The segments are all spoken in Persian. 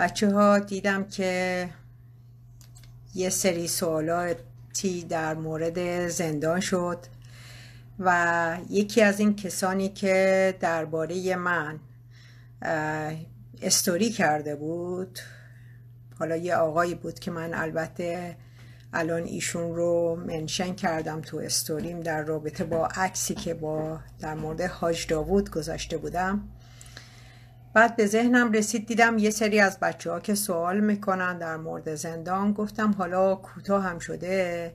بچه ها دیدم که یه سری سوالاتی در مورد زندان شد و یکی از این کسانی که درباره من استوری کرده بود حالا یه آقایی بود که من البته الان ایشون رو منشن کردم تو استوریم در رابطه با عکسی که با در مورد حاج داوود گذاشته بودم بعد به ذهنم رسید دیدم یه سری از بچه ها که سوال میکنن در مورد زندان گفتم حالا کوتاه هم شده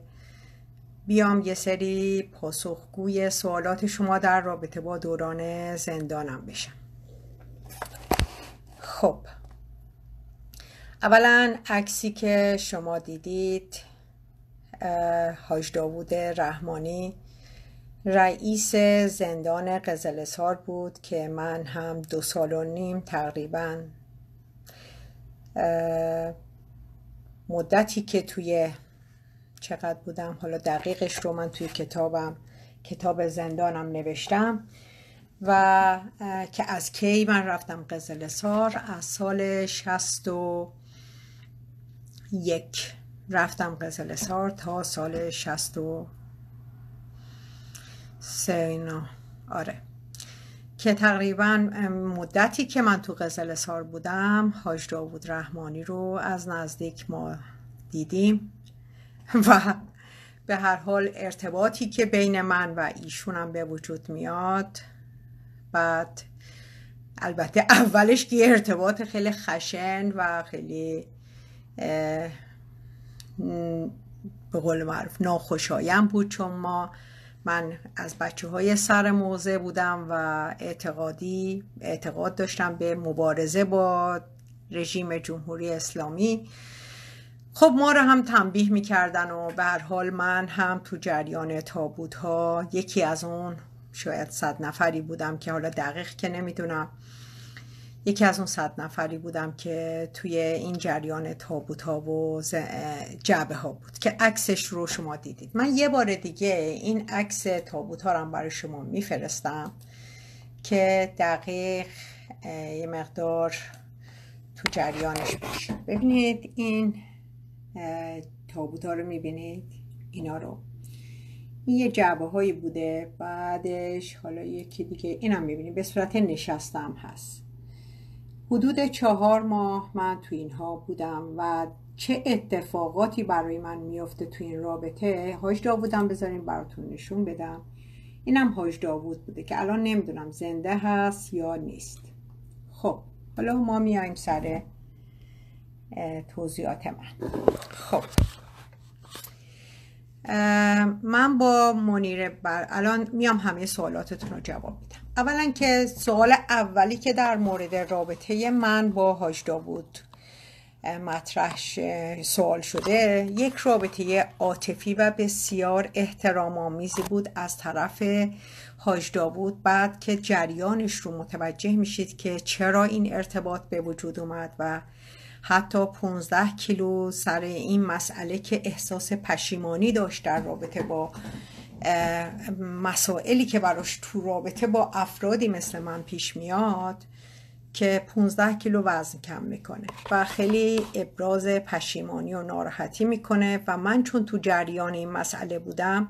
بیام یه سری پاسخگوی سوالات شما در رابطه با دوران زندانم بشم خب اولا عکسی که شما دیدید حاج داوود رحمانی رئیس زندان قزلسار بود که من هم دو سال و نیم تقریبا مدتی که توی چقدر بودم حالا دقیقش رو من توی کتابم کتاب زندانم نوشتم و که از کی من رفتم قزلسار از سال شست و یک رفتم قزلسار تا سال شست و سینا آره که تقریبا مدتی که من تو قزل سار بودم حاج داوود رحمانی رو از نزدیک ما دیدیم و به هر حال ارتباطی که بین من و ایشونم به وجود میاد بعد البته اولش یه ارتباط خیلی خشن و خیلی به قول معروف ناخوشایند بود چون ما من از بچه های سر موزه بودم و اعتقادی اعتقاد داشتم به مبارزه با رژیم جمهوری اسلامی خب ما رو هم تنبیه میکردن و به هر حال من هم تو جریان تابوت ها یکی از اون شاید صد نفری بودم که حالا دقیق که نمیدونم یکی از اون صد نفری بودم که توی این جریان تابوت ها و جعبه ها بود که عکسش رو شما دیدید من یه بار دیگه این عکس تابوت ها رو هم برای شما میفرستم که دقیق یه مقدار تو جریانش باشه ببینید این تابوت ها رو میبینید اینا رو این یه جعبه هایی بوده بعدش حالا یکی دیگه اینم میبینید به صورت نشستم هست حدود چهار ماه من تو اینها بودم و چه اتفاقاتی برای من میافته تو این رابطه هاج داوودم بذاریم براتون نشون بدم اینم حاج داوود بوده که الان نمیدونم زنده هست یا نیست خب حالا ما میایم سر توضیحات من خب من با منیر بر... الان میام همه سوالاتتون رو جواب میدم اولا که سوال اولی که در مورد رابطه من با حاج بود مطرح سوال شده یک رابطه عاطفی و بسیار احترامآمیزی بود از طرف حاج بود بعد که جریانش رو متوجه میشید که چرا این ارتباط به وجود اومد و حتی 15 کیلو سر این مسئله که احساس پشیمانی داشت در رابطه با مسائلی که براش تو رابطه با افرادی مثل من پیش میاد که 15 کیلو وزن کم میکنه و خیلی ابراز پشیمانی و ناراحتی میکنه و من چون تو جریان این مسئله بودم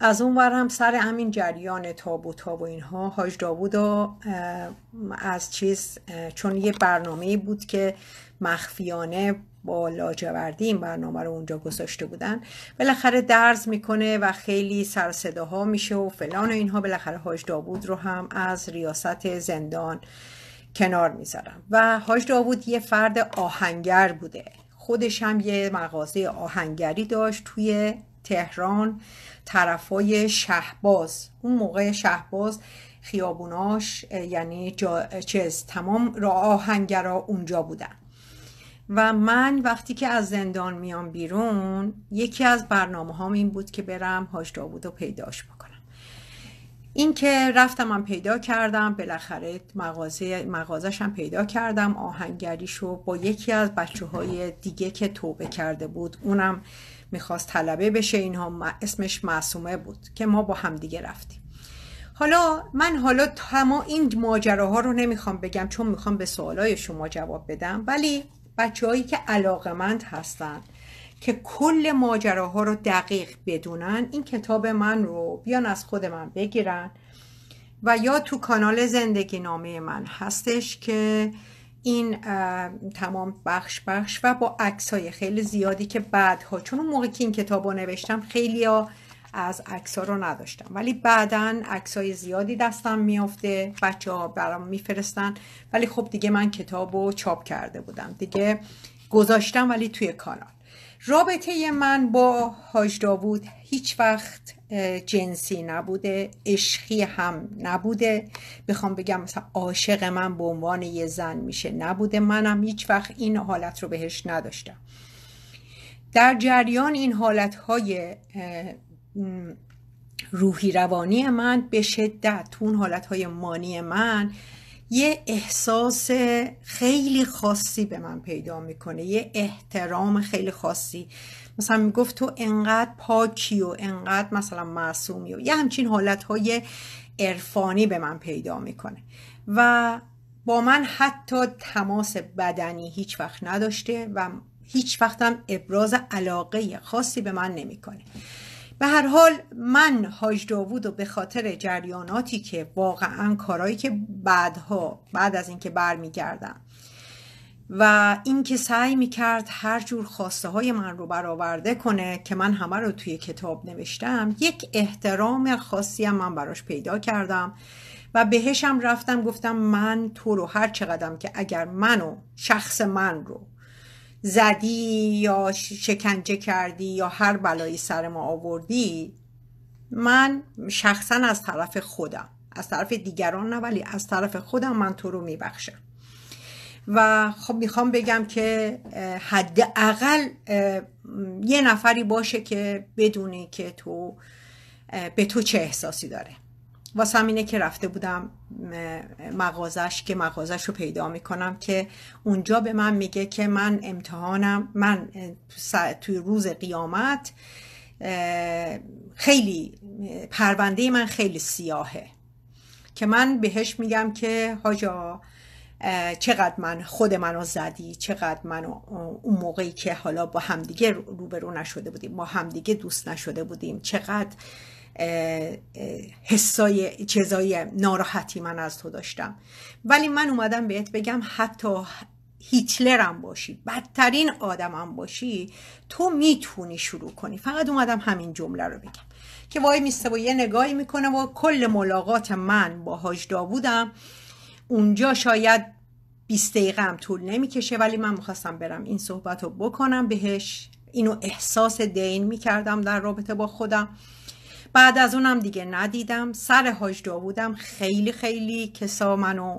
از اون هم سر همین جریان تابوت ها و اینها حاج داوود و از چیز چون یه برنامه بود که مخفیانه با لاجوردی این برنامه رو اونجا گذاشته بودن بالاخره درز میکنه و خیلی سر ها میشه و فلان و اینها بالاخره حاج داوود رو هم از ریاست زندان کنار میذارم و حاج داوود یه فرد آهنگر بوده خودش هم یه مغازه آهنگری داشت توی تهران طرفای شهباز اون موقع شهباز خیابوناش یعنی چیز تمام را آهنگرا اونجا بودن و من وقتی که از زندان میام بیرون یکی از برنامه هام این بود که برم هاش داوود رو پیداش بکنم اینکه رفتم هم پیدا کردم بالاخره مغازه مغازش هم پیدا کردم آهنگریشو با یکی از بچه های دیگه که توبه کرده بود اونم میخواست طلبه بشه اینها اسمش معصومه بود که ما با هم دیگه رفتیم حالا من حالا تمام این ماجراها رو نمیخوام بگم چون میخوام به سوالای شما جواب بدم ولی بچههایی که علاقمند هستند که کل ماجراها رو دقیق بدونن این کتاب من رو بیان از خود من بگیرن و یا تو کانال زندگی نامه من هستش که این تمام بخش بخش و با عکس های خیلی زیادی که بعدها چون اون موقع که این کتاب رو نوشتم خیلی ها از عکس ها رو نداشتم ولی بعدا عکس های زیادی دستم میافته بچه ها برام میفرستن ولی خب دیگه من کتاب رو چاپ کرده بودم دیگه گذاشتم ولی توی کانال رابطه من با حاج داوود هیچ وقت جنسی نبوده عشقی هم نبوده بخوام بگم مثلا عاشق من به عنوان یه زن میشه نبوده منم هیچ وقت این حالت رو بهش نداشتم در جریان این حالت های روحی روانی من به شدت اون های مانی من یه احساس خیلی خاصی به من پیدا میکنه یه احترام خیلی خاصی مثلا میگفت تو انقدر پاکی و انقدر مثلا معصومی و یه همچین های عرفانی به من پیدا میکنه و با من حتی تماس بدنی هیچ وقت نداشته و هیچ هم ابراز علاقه خاصی به من نمیکنه به هر حال من حاج داوود و به خاطر جریاناتی که واقعا کارایی که بعدها بعد از اینکه برمیگردم و اینکه سعی میکرد هر جور خواسته های من رو برآورده کنه که من همه رو توی کتاب نوشتم یک احترام خاصی هم من براش پیدا کردم و بهشم رفتم گفتم من تو رو هر چقدرم که اگر منو شخص من رو زدی یا شکنجه کردی یا هر بلایی سر ما آوردی من شخصا از طرف خودم از طرف دیگران نه ولی از طرف خودم من تو رو میبخشم و خب میخوام بگم که حداقل یه نفری باشه که بدونه که تو به تو چه احساسی داره واسه همینه که رفته بودم مغازش که مغازش رو پیدا میکنم که اونجا به من میگه که من امتحانم من توی روز قیامت خیلی پرونده من خیلی سیاهه که من بهش میگم که حاجا چقدر من خود منو زدی چقدر من اون موقعی که حالا با همدیگه روبرو نشده بودیم ما همدیگه دوست نشده بودیم چقدر حسای چیزای ناراحتی من از تو داشتم ولی من اومدم بهت بگم حتی هیتلرم باشی بدترین آدمم باشی تو میتونی شروع کنی فقط اومدم همین جمله رو بگم که وای میسته و یه نگاهی میکنه و کل ملاقات من با حاج داوودم اونجا شاید 20 دقیقه هم طول نمیکشه ولی من میخواستم برم این صحبت رو بکنم بهش اینو احساس دین میکردم در رابطه با خودم بعد از اونم دیگه ندیدم سر حاج بودم. خیلی خیلی کسا منو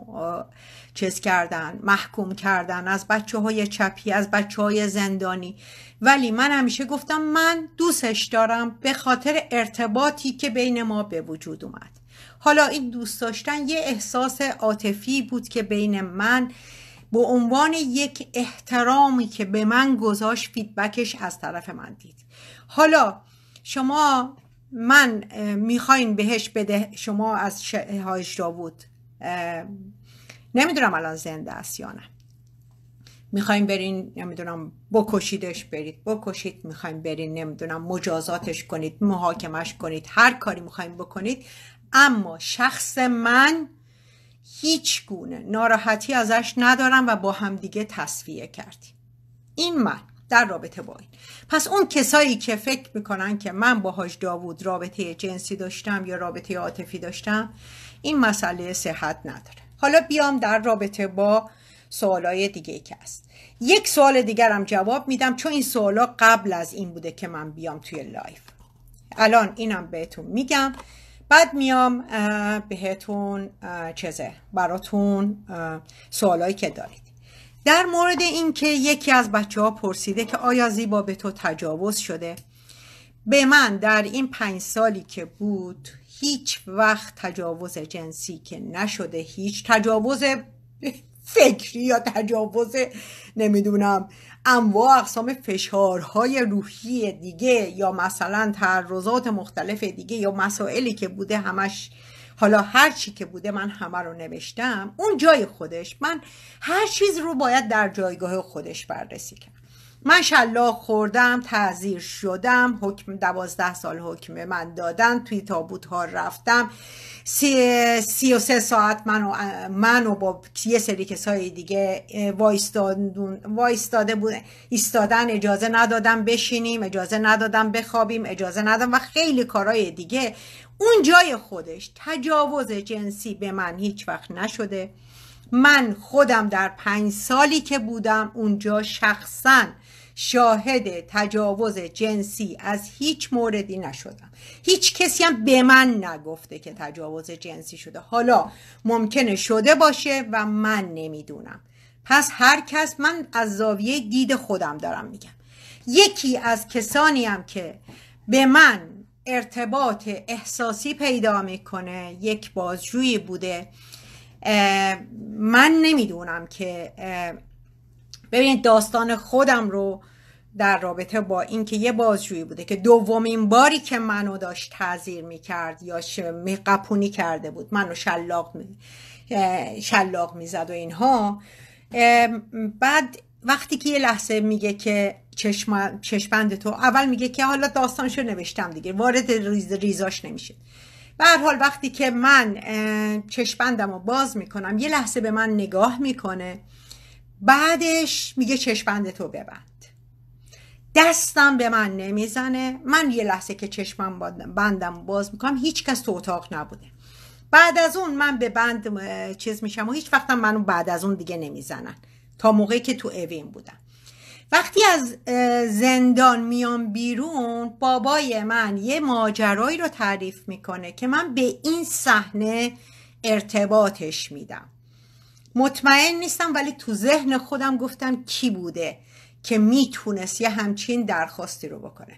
چیز کردن محکوم کردن از بچه های چپی از بچه های زندانی ولی من همیشه گفتم من دوستش دارم به خاطر ارتباطی که بین ما به وجود اومد حالا این دوست داشتن یه احساس عاطفی بود که بین من به عنوان یک احترامی که به من گذاشت فیدبکش از طرف من دید حالا شما من میخواین بهش بده شما از را بود نمیدونم الان زنده است یا نه میخوایم برین نمیدونم بکشیدش برید بکشید میخوایم برین نمیدونم مجازاتش کنید محاکمش کنید هر کاری میخوایم بکنید اما شخص من هیچ گونه ناراحتی ازش ندارم و با همدیگه تصفیه کردیم این من در رابطه با این پس اون کسایی که فکر میکنن که من با حاج داوود رابطه جنسی داشتم یا رابطه عاطفی داشتم این مسئله صحت نداره حالا بیام در رابطه با سوالای دیگه که هست یک سوال دیگر هم جواب میدم چون این سوالا قبل از این بوده که من بیام توی لایف الان اینم بهتون میگم بعد میام بهتون چزه براتون سوالایی که دارید در مورد اینکه یکی از بچه ها پرسیده که آیا زیبا به تو تجاوز شده به من در این پنج سالی که بود هیچ وقت تجاوز جنسی که نشده هیچ تجاوز فکری یا تجاوز نمیدونم انواع اقسام فشارهای روحی دیگه یا مثلا تعرضات مختلف دیگه یا مسائلی که بوده همش حالا هر چی که بوده من همه رو نوشتم اون جای خودش من هر چیز رو باید در جایگاه خودش بررسی کنم من شلاق خوردم تعذیر شدم حکم دوازده سال حکم من دادن توی تابوت ها رفتم سی, سی و سه ساعت منو, منو با یه سری کسای دیگه وایستاده بود ایستادن اجازه ندادم بشینیم اجازه ندادم بخوابیم اجازه ندادم و خیلی کارهای دیگه اون جای خودش تجاوز جنسی به من هیچ وقت نشده من خودم در پنج سالی که بودم اونجا شخصا شاهد تجاوز جنسی از هیچ موردی نشدم هیچ کسی هم به من نگفته که تجاوز جنسی شده حالا ممکنه شده باشه و من نمیدونم پس هر کس من از زاویه دید خودم دارم میگم یکی از کسانی هم که به من ارتباط احساسی پیدا میکنه یک بازجویی بوده من نمیدونم که ببینید داستان خودم رو در رابطه با اینکه یه بازجویی بوده که دومین باری که منو داشت تعذیر میکرد یا قپونی کرده بود منو شلاق می شلاق میزد و اینها بعد وقتی که یه لحظه میگه که چشم، چشمند تو اول میگه که حالا داستانشو نوشتم دیگه وارد ریز، ریزاش نمیشه به هر حال وقتی که من چشمندم رو باز میکنم یه لحظه به من نگاه میکنه بعدش میگه چشمند تو ببند دستم به من نمیزنه من یه لحظه که چشمم بندم باز میکنم هیچکس تو اتاق نبوده بعد از اون من به بند چیز میشم و هیچ وقت منو بعد از اون دیگه نمیزنن تا موقعی که تو اوین بودم وقتی از زندان میام بیرون بابای من یه ماجرایی رو تعریف میکنه که من به این صحنه ارتباطش میدم مطمئن نیستم ولی تو ذهن خودم گفتم کی بوده که میتونست یه همچین درخواستی رو بکنه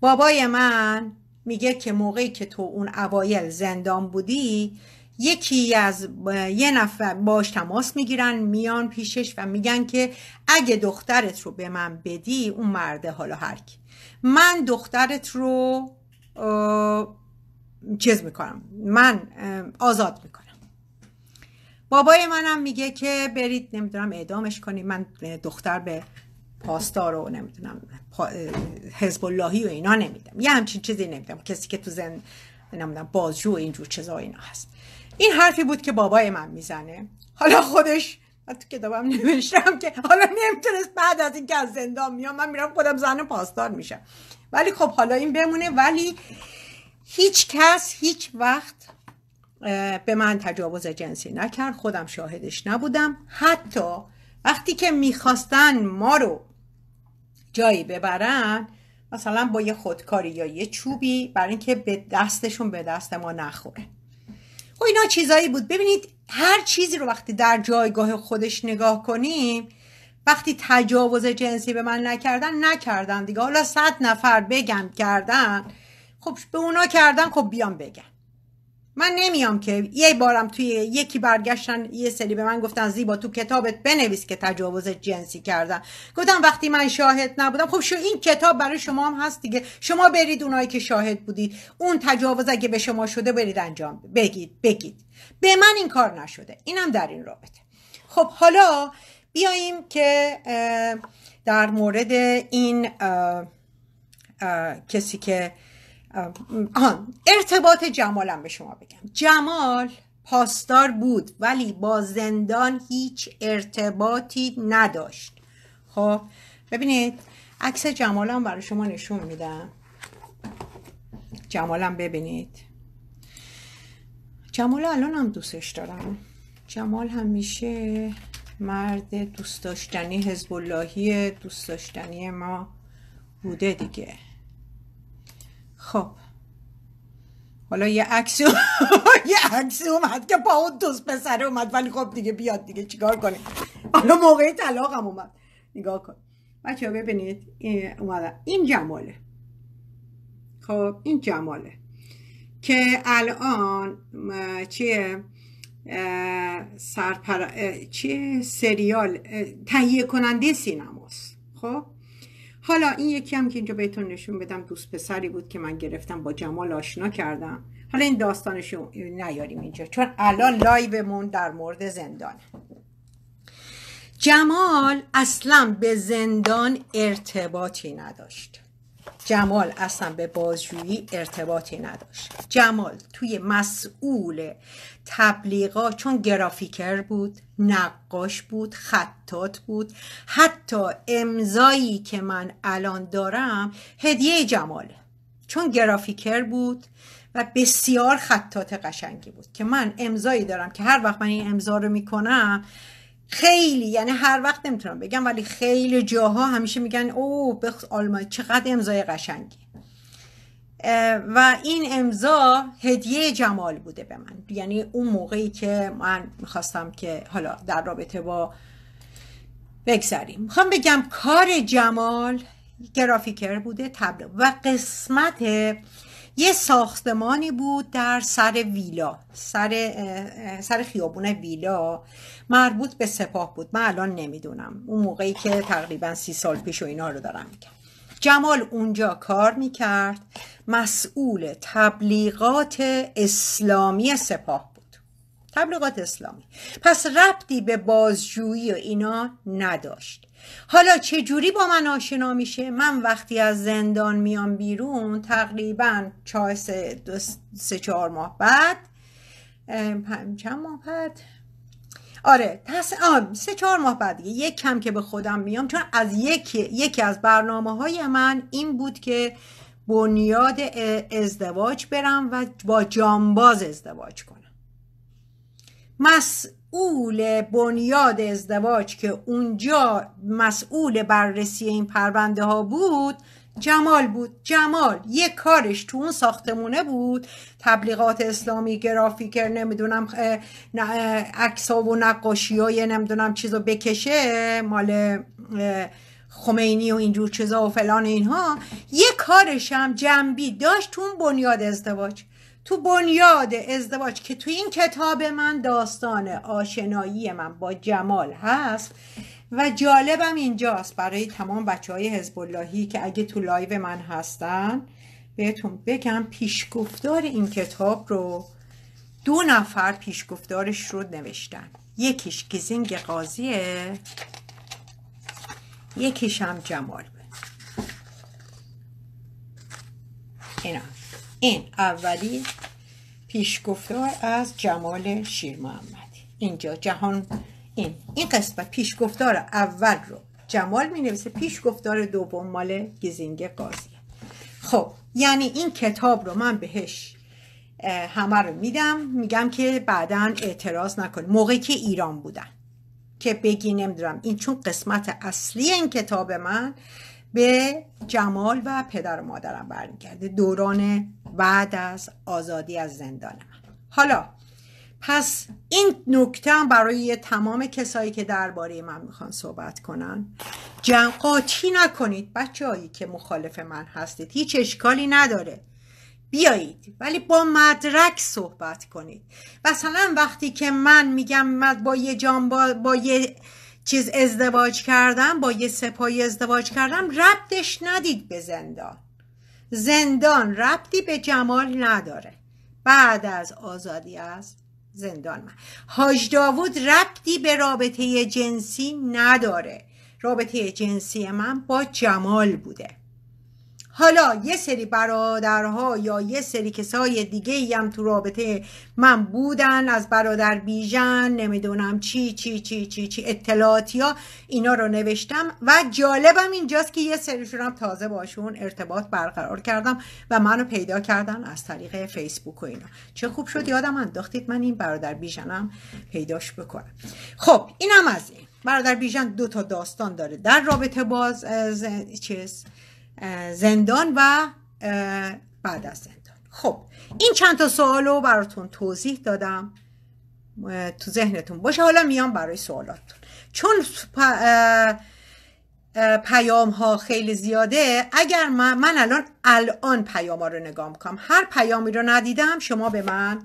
بابای من میگه که موقعی که تو اون اوایل زندان بودی یکی از یه نفر باش تماس میگیرن میان پیشش و میگن که اگه دخترت رو به من بدی اون مرده حالا هرکی من دخترت رو چیز میکنم من آزاد میکنم بابای منم میگه که برید نمیدونم اعدامش کنید من دختر به پاستا و نمیدونم حزب اللهی و اینا نمیدم یه همچین چیزی نمیدم کسی که تو زن نمیدونم بازجو و اینجور چیزا اینا هست این حرفی بود که بابای من میزنه حالا خودش من تو کتابم نوشتم که حالا نمیتونست بعد از که از زندان میام من میرم خودم زن پاسدار میشم ولی خب حالا این بمونه ولی هیچ کس هیچ وقت به من تجاوز جنسی نکرد خودم شاهدش نبودم حتی وقتی که میخواستن ما رو جایی ببرن مثلا با یه خودکاری یا یه چوبی برای اینکه به دستشون به دست ما نخوره خب اینا چیزایی بود ببینید هر چیزی رو وقتی در جایگاه خودش نگاه کنیم وقتی تجاوز جنسی به من نکردن نکردن دیگه حالا صد نفر بگم کردن خب به اونا کردن خب بیام بگم من نمیام که یه بارم توی یکی برگشتن یه سری به من گفتن زیبا تو کتابت بنویس که تجاوز جنسی کردن گفتم وقتی من شاهد نبودم خب شو این کتاب برای شما هم هست دیگه شما برید اونایی که شاهد بودید اون تجاوز اگه به شما شده برید انجام بگید بگید به من این کار نشده اینم در این رابطه خب حالا بیاییم که در مورد این کسی که آه. ارتباط جمالم به شما بگم جمال پاسدار بود ولی با زندان هیچ ارتباطی نداشت خب ببینید عکس جمالم برای شما نشون میدم جمالم ببینید جمال الان هم دوستش دارم جمال همیشه مرد دوست داشتنی حزب اللهی دوست داشتنی ما بوده دیگه خب حالا یه عکس یه عکس اومد که با اون دوست پسر اومد ولی خب دیگه بیاد دیگه چیکار کنه حالا موقع هم اومد نگاه کن بچه ببینید این این جماله خب این جماله که الان چیه سرپر... چیه سریال تهیه کننده سینماست خب حالا این یکی هم که اینجا بهتون نشون بدم دوست پسری بود که من گرفتم با جمال آشنا کردم حالا این داستانش نیاریم اینجا چون الان لایومون در مورد زندانه جمال اصلا به زندان ارتباطی نداشت جمال اصلا به بازجویی ارتباطی نداشت جمال توی مسئول تبلیغات چون گرافیکر بود نقاش بود خطات بود حتی امضایی که من الان دارم هدیه جماله چون گرافیکر بود و بسیار خطات قشنگی بود که من امضایی دارم که هر وقت من این امضا رو میکنم خیلی یعنی هر وقت نمیتونم بگم ولی خیلی جاها همیشه میگن او به آلمان چقدر امضای قشنگی و این امضا هدیه جمال بوده به من یعنی اون موقعی که من میخواستم که حالا در رابطه با بگذاریم میخوام بگم کار جمال گرافیکر بوده تبلو و قسمت یه ساختمانی بود در سر ویلا سر, سر خیابون ویلا مربوط به سپاه بود من الان نمیدونم اون موقعی که تقریبا سی سال پیش و اینا رو دارم میگم جمال اونجا کار میکرد مسئول تبلیغات اسلامی سپاه بود تبلیغات اسلامی پس ربطی به بازجویی و اینا نداشت حالا چه جوری با من آشنا میشه من وقتی از زندان میام بیرون تقریبا چهار سه, سه چهار ماه بعد چند ماه بعد آره تس... سه چهار ماه بعد دیگه یک کم که به خودم میام چون از یکی یکی از برنامه های من این بود که بنیاد ازدواج برم و با جانباز ازدواج کنم مس مسئول بنیاد ازدواج که اونجا مسئول بررسی این پرونده ها بود جمال بود جمال یه کارش تو اون ساختمونه بود تبلیغات اسلامی گرافیکر نمیدونم اکسا و نقاشی های نمیدونم چیزو بکشه مال خمینی و اینجور چیزا و فلان اینها یه کارش هم جنبی داشت تو اون بنیاد ازدواج تو بنیاد ازدواج که تو این کتاب من داستان آشنایی من با جمال هست و جالبم اینجاست برای تمام بچه های اللهی که اگه تو لایو من هستن بهتون بگم پیشگفتار این کتاب رو دو نفر پیشگفتارش رو نوشتن یکیش گزینگ قاضیه یکیش هم جمال اینا این اولی پیشگفتار از جمال شیر محمد اینجا جهان این این قسمت پیشگفتار اول رو جمال می نویسه پیشگفتار دوم مال گیزینگ قاضیه خب یعنی این کتاب رو من بهش همه رو میدم میگم که بعدا اعتراض نکن موقعی که ایران بودن که بگی نمیدونم این چون قسمت اصلی این کتاب من به جمال و پدر و مادرم برمیگرده دوران بعد از آزادی از زندان من حالا پس این نکته هم برای تمام کسایی که درباره من میخوان صحبت کنن جمع قاطی نکنید بچه که مخالف من هستید هیچ اشکالی نداره بیایید ولی با مدرک صحبت کنید مثلا وقتی که من میگم با یه جان با, با یه چیز ازدواج کردم با یه سپاهی ازدواج کردم ربطش ندید به زندان زندان ربطی به جمال نداره بعد از آزادی از زندان من حاج داوود ربطی به رابطه جنسی نداره رابطه جنسی من با جمال بوده حالا یه سری برادرها یا یه سری کسای دیگه ای هم تو رابطه من بودن از برادر بیژن نمیدونم چی چی چی چی چی اطلاعاتی ها اینا رو نوشتم و جالبم اینجاست که یه سریشون هم تازه باشون ارتباط برقرار کردم و منو پیدا کردن از طریق فیسبوک و اینا چه خوب شد یادم انداختید من این برادر بیژنم پیداش بکنم خب اینم از این برادر بیژن دو تا داستان داره در رابطه باز چیز زندان و بعد از زندان خب این چند تا سوال رو براتون توضیح دادم تو ذهنتون باشه حالا میام برای سوالاتتون چون پیام ها خیلی زیاده اگر من, من الان الان پیام ها رو نگاه میکنم هر پیامی رو ندیدم شما به من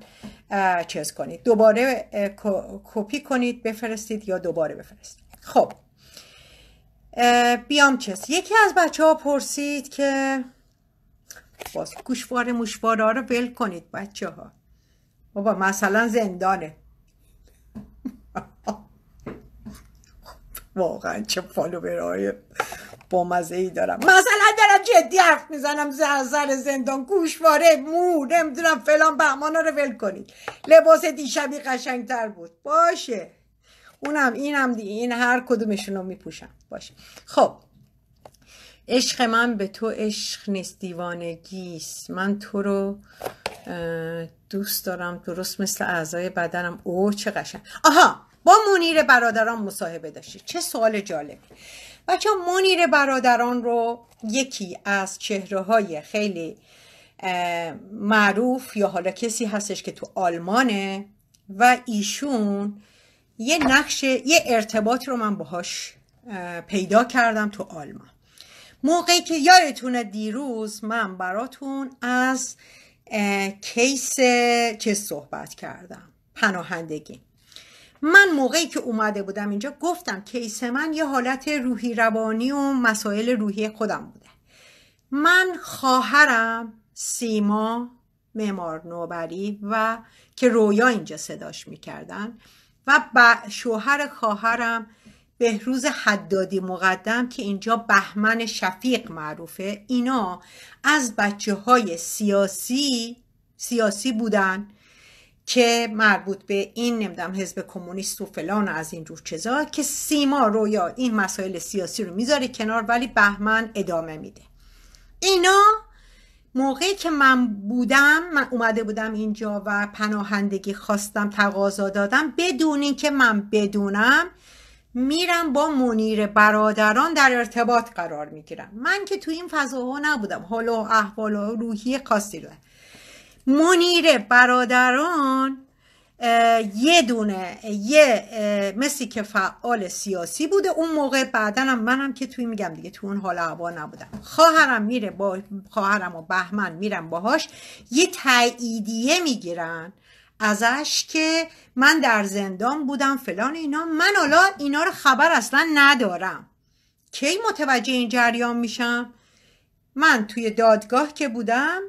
چیز کنید دوباره کپی کنید بفرستید یا دوباره بفرستید خب بیام چست یکی از بچه ها پرسید که باز گوشوار موشواره رو ول کنید بچه ها بابا مثلا زندانه واقعا چه فالوورهای با مزه ای دارم مثلا دارم جدی حرف میزنم زرزر زندان گوشواره مو نمیدونم فلان بهمان رو ول کنید لباس دیشبی قشنگتر بود باشه اونم اینم دیگه این هر کدومشون رو میپوشم باشه خب عشق من به تو عشق نیست دیوانگیست من تو رو دوست دارم درست مثل اعضای بدنم او چه قشنگ آها با منیر برادران مصاحبه داشتی چه سوال جالبی بچه منیر برادران رو یکی از چهره های خیلی معروف یا حالا کسی هستش که تو آلمانه و ایشون یه نقش یه ارتباط رو من باهاش پیدا کردم تو آلمان موقعی که یادتونه دیروز من براتون از کیس چه صحبت کردم پناهندگی من موقعی که اومده بودم اینجا گفتم کیس من یه حالت روحی روانی و مسائل روحی خودم بوده من خواهرم سیما معمار نوبری و که رویا اینجا صداش میکردن و شوهر خواهرم بهروز حدادی مقدم که اینجا بهمن شفیق معروفه اینا از بچه های سیاسی سیاسی بودن که مربوط به این نمیدونم حزب کمونیست و فلان و از این رو چیزا که سیما رویا این مسائل سیاسی رو میذاره کنار ولی بهمن ادامه میده اینا موقعی که من بودم من اومده بودم اینجا و پناهندگی خواستم تقاضا دادم بدون اینکه من بدونم میرم با منیر برادران در ارتباط قرار میگیرم من که تو این فضاها نبودم حالا احوال روحی خاصی رو. منیر برادران یه دونه یه مسی که فعال سیاسی بوده اون موقع بعدا منم که توی میگم دیگه تو اون حال هوا نبودم خواهرم میره با خواهرم و بهمن میرم باهاش یه تاییدیه میگیرن ازش که من در زندان بودم فلان اینا من حالا اینا رو خبر اصلا ندارم کی متوجه این جریان میشم من توی دادگاه که بودم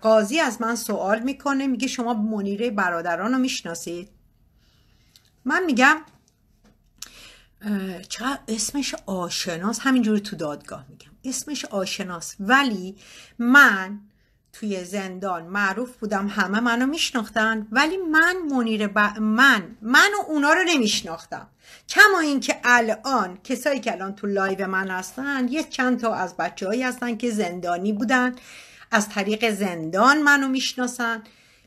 قاضی از من سوال میکنه میگه شما منیره برادران رو میشناسید من میگم چرا اسمش آشناس همینجوری تو دادگاه میگم اسمش آشناس ولی من توی زندان معروف بودم همه منو میشناختن ولی من منیر ب... من من و اونا رو نمیشناختم کما اینکه الان کسایی که الان تو لایو من هستن یه چند تا از هایی هستن که زندانی بودن از طریق زندان منو میشناسن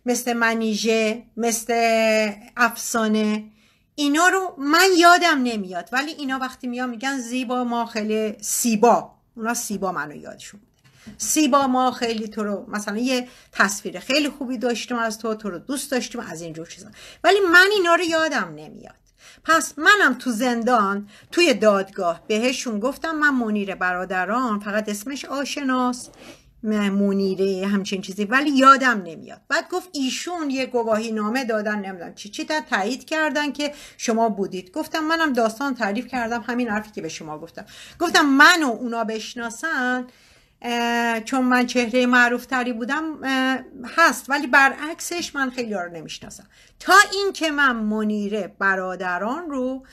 مثل منیژه مثل افسانه اینا رو من یادم نمیاد ولی اینا وقتی میام میگن زیبا ما خیلی سیبا اونا سیبا منو یادشون سیبا ما خیلی تو رو مثلا یه تصویر خیلی خوبی داشتیم از تو تو رو دوست داشتیم از اینجور چیزا ولی من اینا رو یادم نمیاد پس منم تو زندان توی دادگاه بهشون گفتم من منیر برادران فقط اسمش آشناس منیره همچین چیزی ولی یادم نمیاد بعد گفت ایشون یه گواهی نامه دادن نمیدونم چی چی تایید کردن که شما بودید گفتم منم داستان تعریف کردم همین حرفی که به شما گفتم گفتم منو اونا بشناسن چون من چهره معروف تری بودم هست ولی برعکسش من خیلی رو نمیشناسم تا اینکه من منیره برادران رو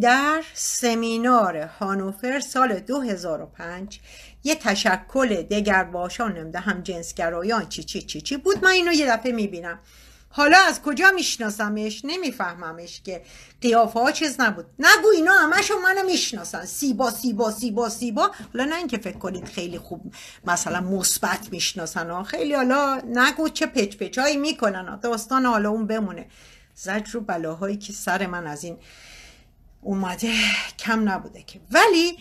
در سمینار هانوفر سال 2005 یه تشکل دگر باشان نمیده هم جنسگرایان چی چی چی چی بود من اینو یه دفعه میبینم حالا از کجا میشناسمش نمیفهممش که قیافه ها چیز نبود نگو اینا همشون منو میشناسن سیبا سیبا سیبا سیبا حالا نه اینکه فکر کنید خیلی خوب مثلا مثبت میشناسن ها خیلی حالا نگو چه پچ پچایی میکنن داستان حالا اون بمونه زج رو بلاهایی که سر من از این اومده کم نبوده که ولی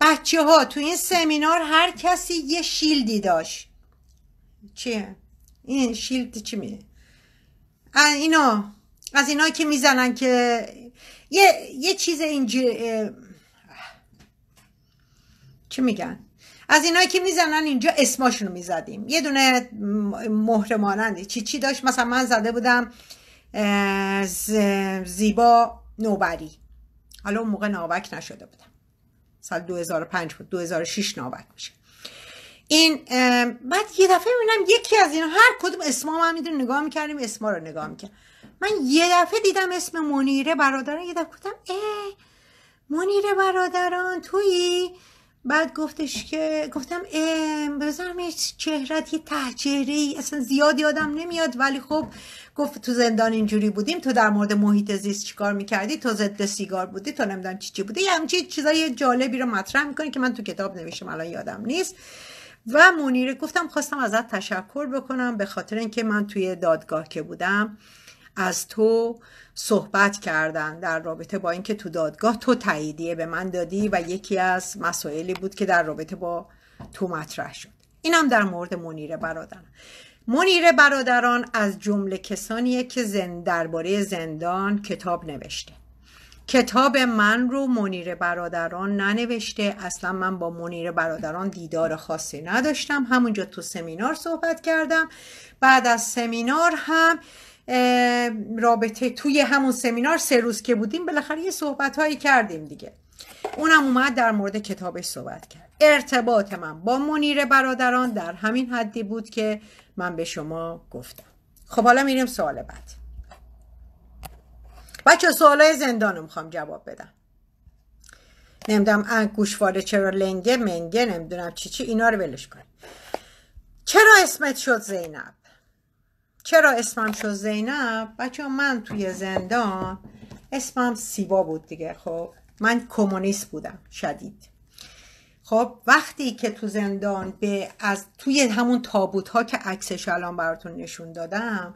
بچه ها تو این سمینار هر کسی یه شیلدی داشت چیه؟ این شیلد چی می؟ اینا از اینا که میزنن که یه, یه چیز اینجا چی میگن؟ از اینا که میزنن اینجا اسماشونو میزدیم یه دونه مهرمانندی چی چی داشت مثلا من زده بودم زیبا نوبری حالا اون موقع ناوک نشده بودم سال 2005 بود 2006 نابت میشه این بعد یه دفعه میبینم یکی از اینا هر کدوم اسما من میدون نگاه میکردیم اسما رو نگاه میکرد من یه دفعه دیدم اسم منیره برادران یه دفعه گفتم اه منیره برادران تویی بعد گفتش که گفتم بذارم یه چهرت یه تحجیره اصلا زیادی آدم نمیاد ولی خب گفت تو زندان اینجوری بودیم تو در مورد محیط زیست چیکار میکردی تو ضد سیگار بودی تو نمیدونم چی چی بودی همچین چیزای جالبی رو مطرح میکنی که من تو کتاب نمیشم الان یادم نیست و مونیره گفتم خواستم ازت تشکر بکنم به خاطر اینکه من توی دادگاه که بودم از تو صحبت کردن در رابطه با اینکه تو دادگاه تو تاییدیه به من دادی و یکی از مسائلی بود که در رابطه با تو مطرح شد اینم در مورد منیره برادرم منیر برادران از جمله کسانیه که درباره زندان کتاب نوشته کتاب من رو منیر برادران ننوشته اصلا من با منیر برادران دیدار خاصی نداشتم همونجا تو سمینار صحبت کردم بعد از سمینار هم رابطه توی همون سمینار سه روز که بودیم بالاخره یه صحبت هایی کردیم دیگه اونم اومد در مورد کتابش صحبت کرد ارتباط من با منیر برادران در همین حدی بود که من به شما گفتم خب حالا میریم سوال بعد بچه های زندان رو میخوام جواب بدم نمیدونم گوشواره چرا لنگه منگه نمیدونم چی چی اینا رو ولش کن چرا اسمت شد زینب چرا اسمم شد زینب بچه من توی زندان اسمم سیبا بود دیگه خب من کمونیست بودم شدید خب وقتی که تو زندان به از توی همون تابوت ها که عکسش الان براتون نشون دادم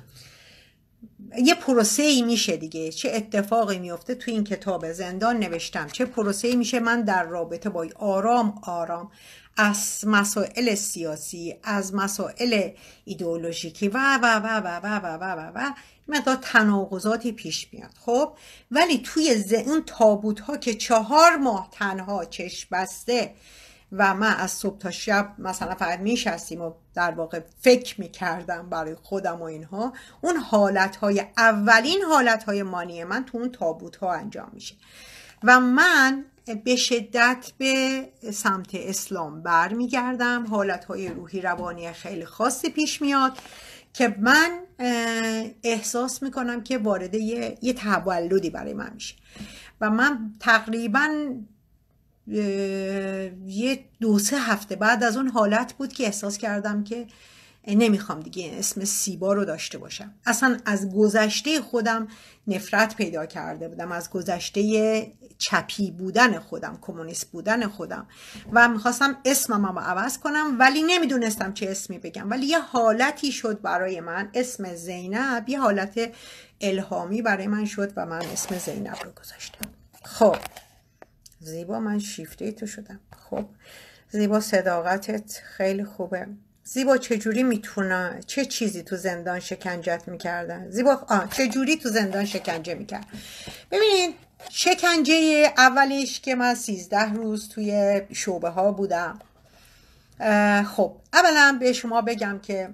یه پروسه ای میشه دیگه چه اتفاقی میفته تو این کتاب زندان نوشتم چه پروسه ای میشه من در رابطه با آرام آرام از مسائل سیاسی از مسائل ایدئولوژیکی و و و و و و و و و مقدار تناقضاتی پیش میاد خب ولی توی اون تابوت ها که چهار ماه تنها چشم بسته و من از صبح تا شب مثلا فقط میشستیم و در واقع فکر میکردم برای خودم و اینها اون حالت های اولین حالت های مانی من تو اون تابوت ها انجام میشه و من به شدت به سمت اسلام میگردم حالت های روحی روانی خیلی خاصی پیش میاد که من احساس میکنم که وارد یه, یه تولدی برای من میشه و من تقریبا یه دو سه هفته بعد از اون حالت بود که احساس کردم که نمیخوام دیگه اسم سیبا رو داشته باشم اصلا از گذشته خودم نفرت پیدا کرده بودم از گذشته چپی بودن خودم کمونیست بودن خودم و میخواستم اسمم رو عوض کنم ولی نمیدونستم چه اسمی بگم ولی یه حالتی شد برای من اسم زینب یه حالت الهامی برای من شد و من اسم زینب رو گذاشتم خب زیبا من شیفته تو شدم خب زیبا صداقتت خیلی خوبه زیبا چجوری میتونه چه چیزی تو زندان شکنجت میکردن زیبا آه چجوری تو زندان شکنجه میکرد ببینید شکنجه اولش که من سیزده روز توی شعبه ها بودم خب اولا به شما بگم که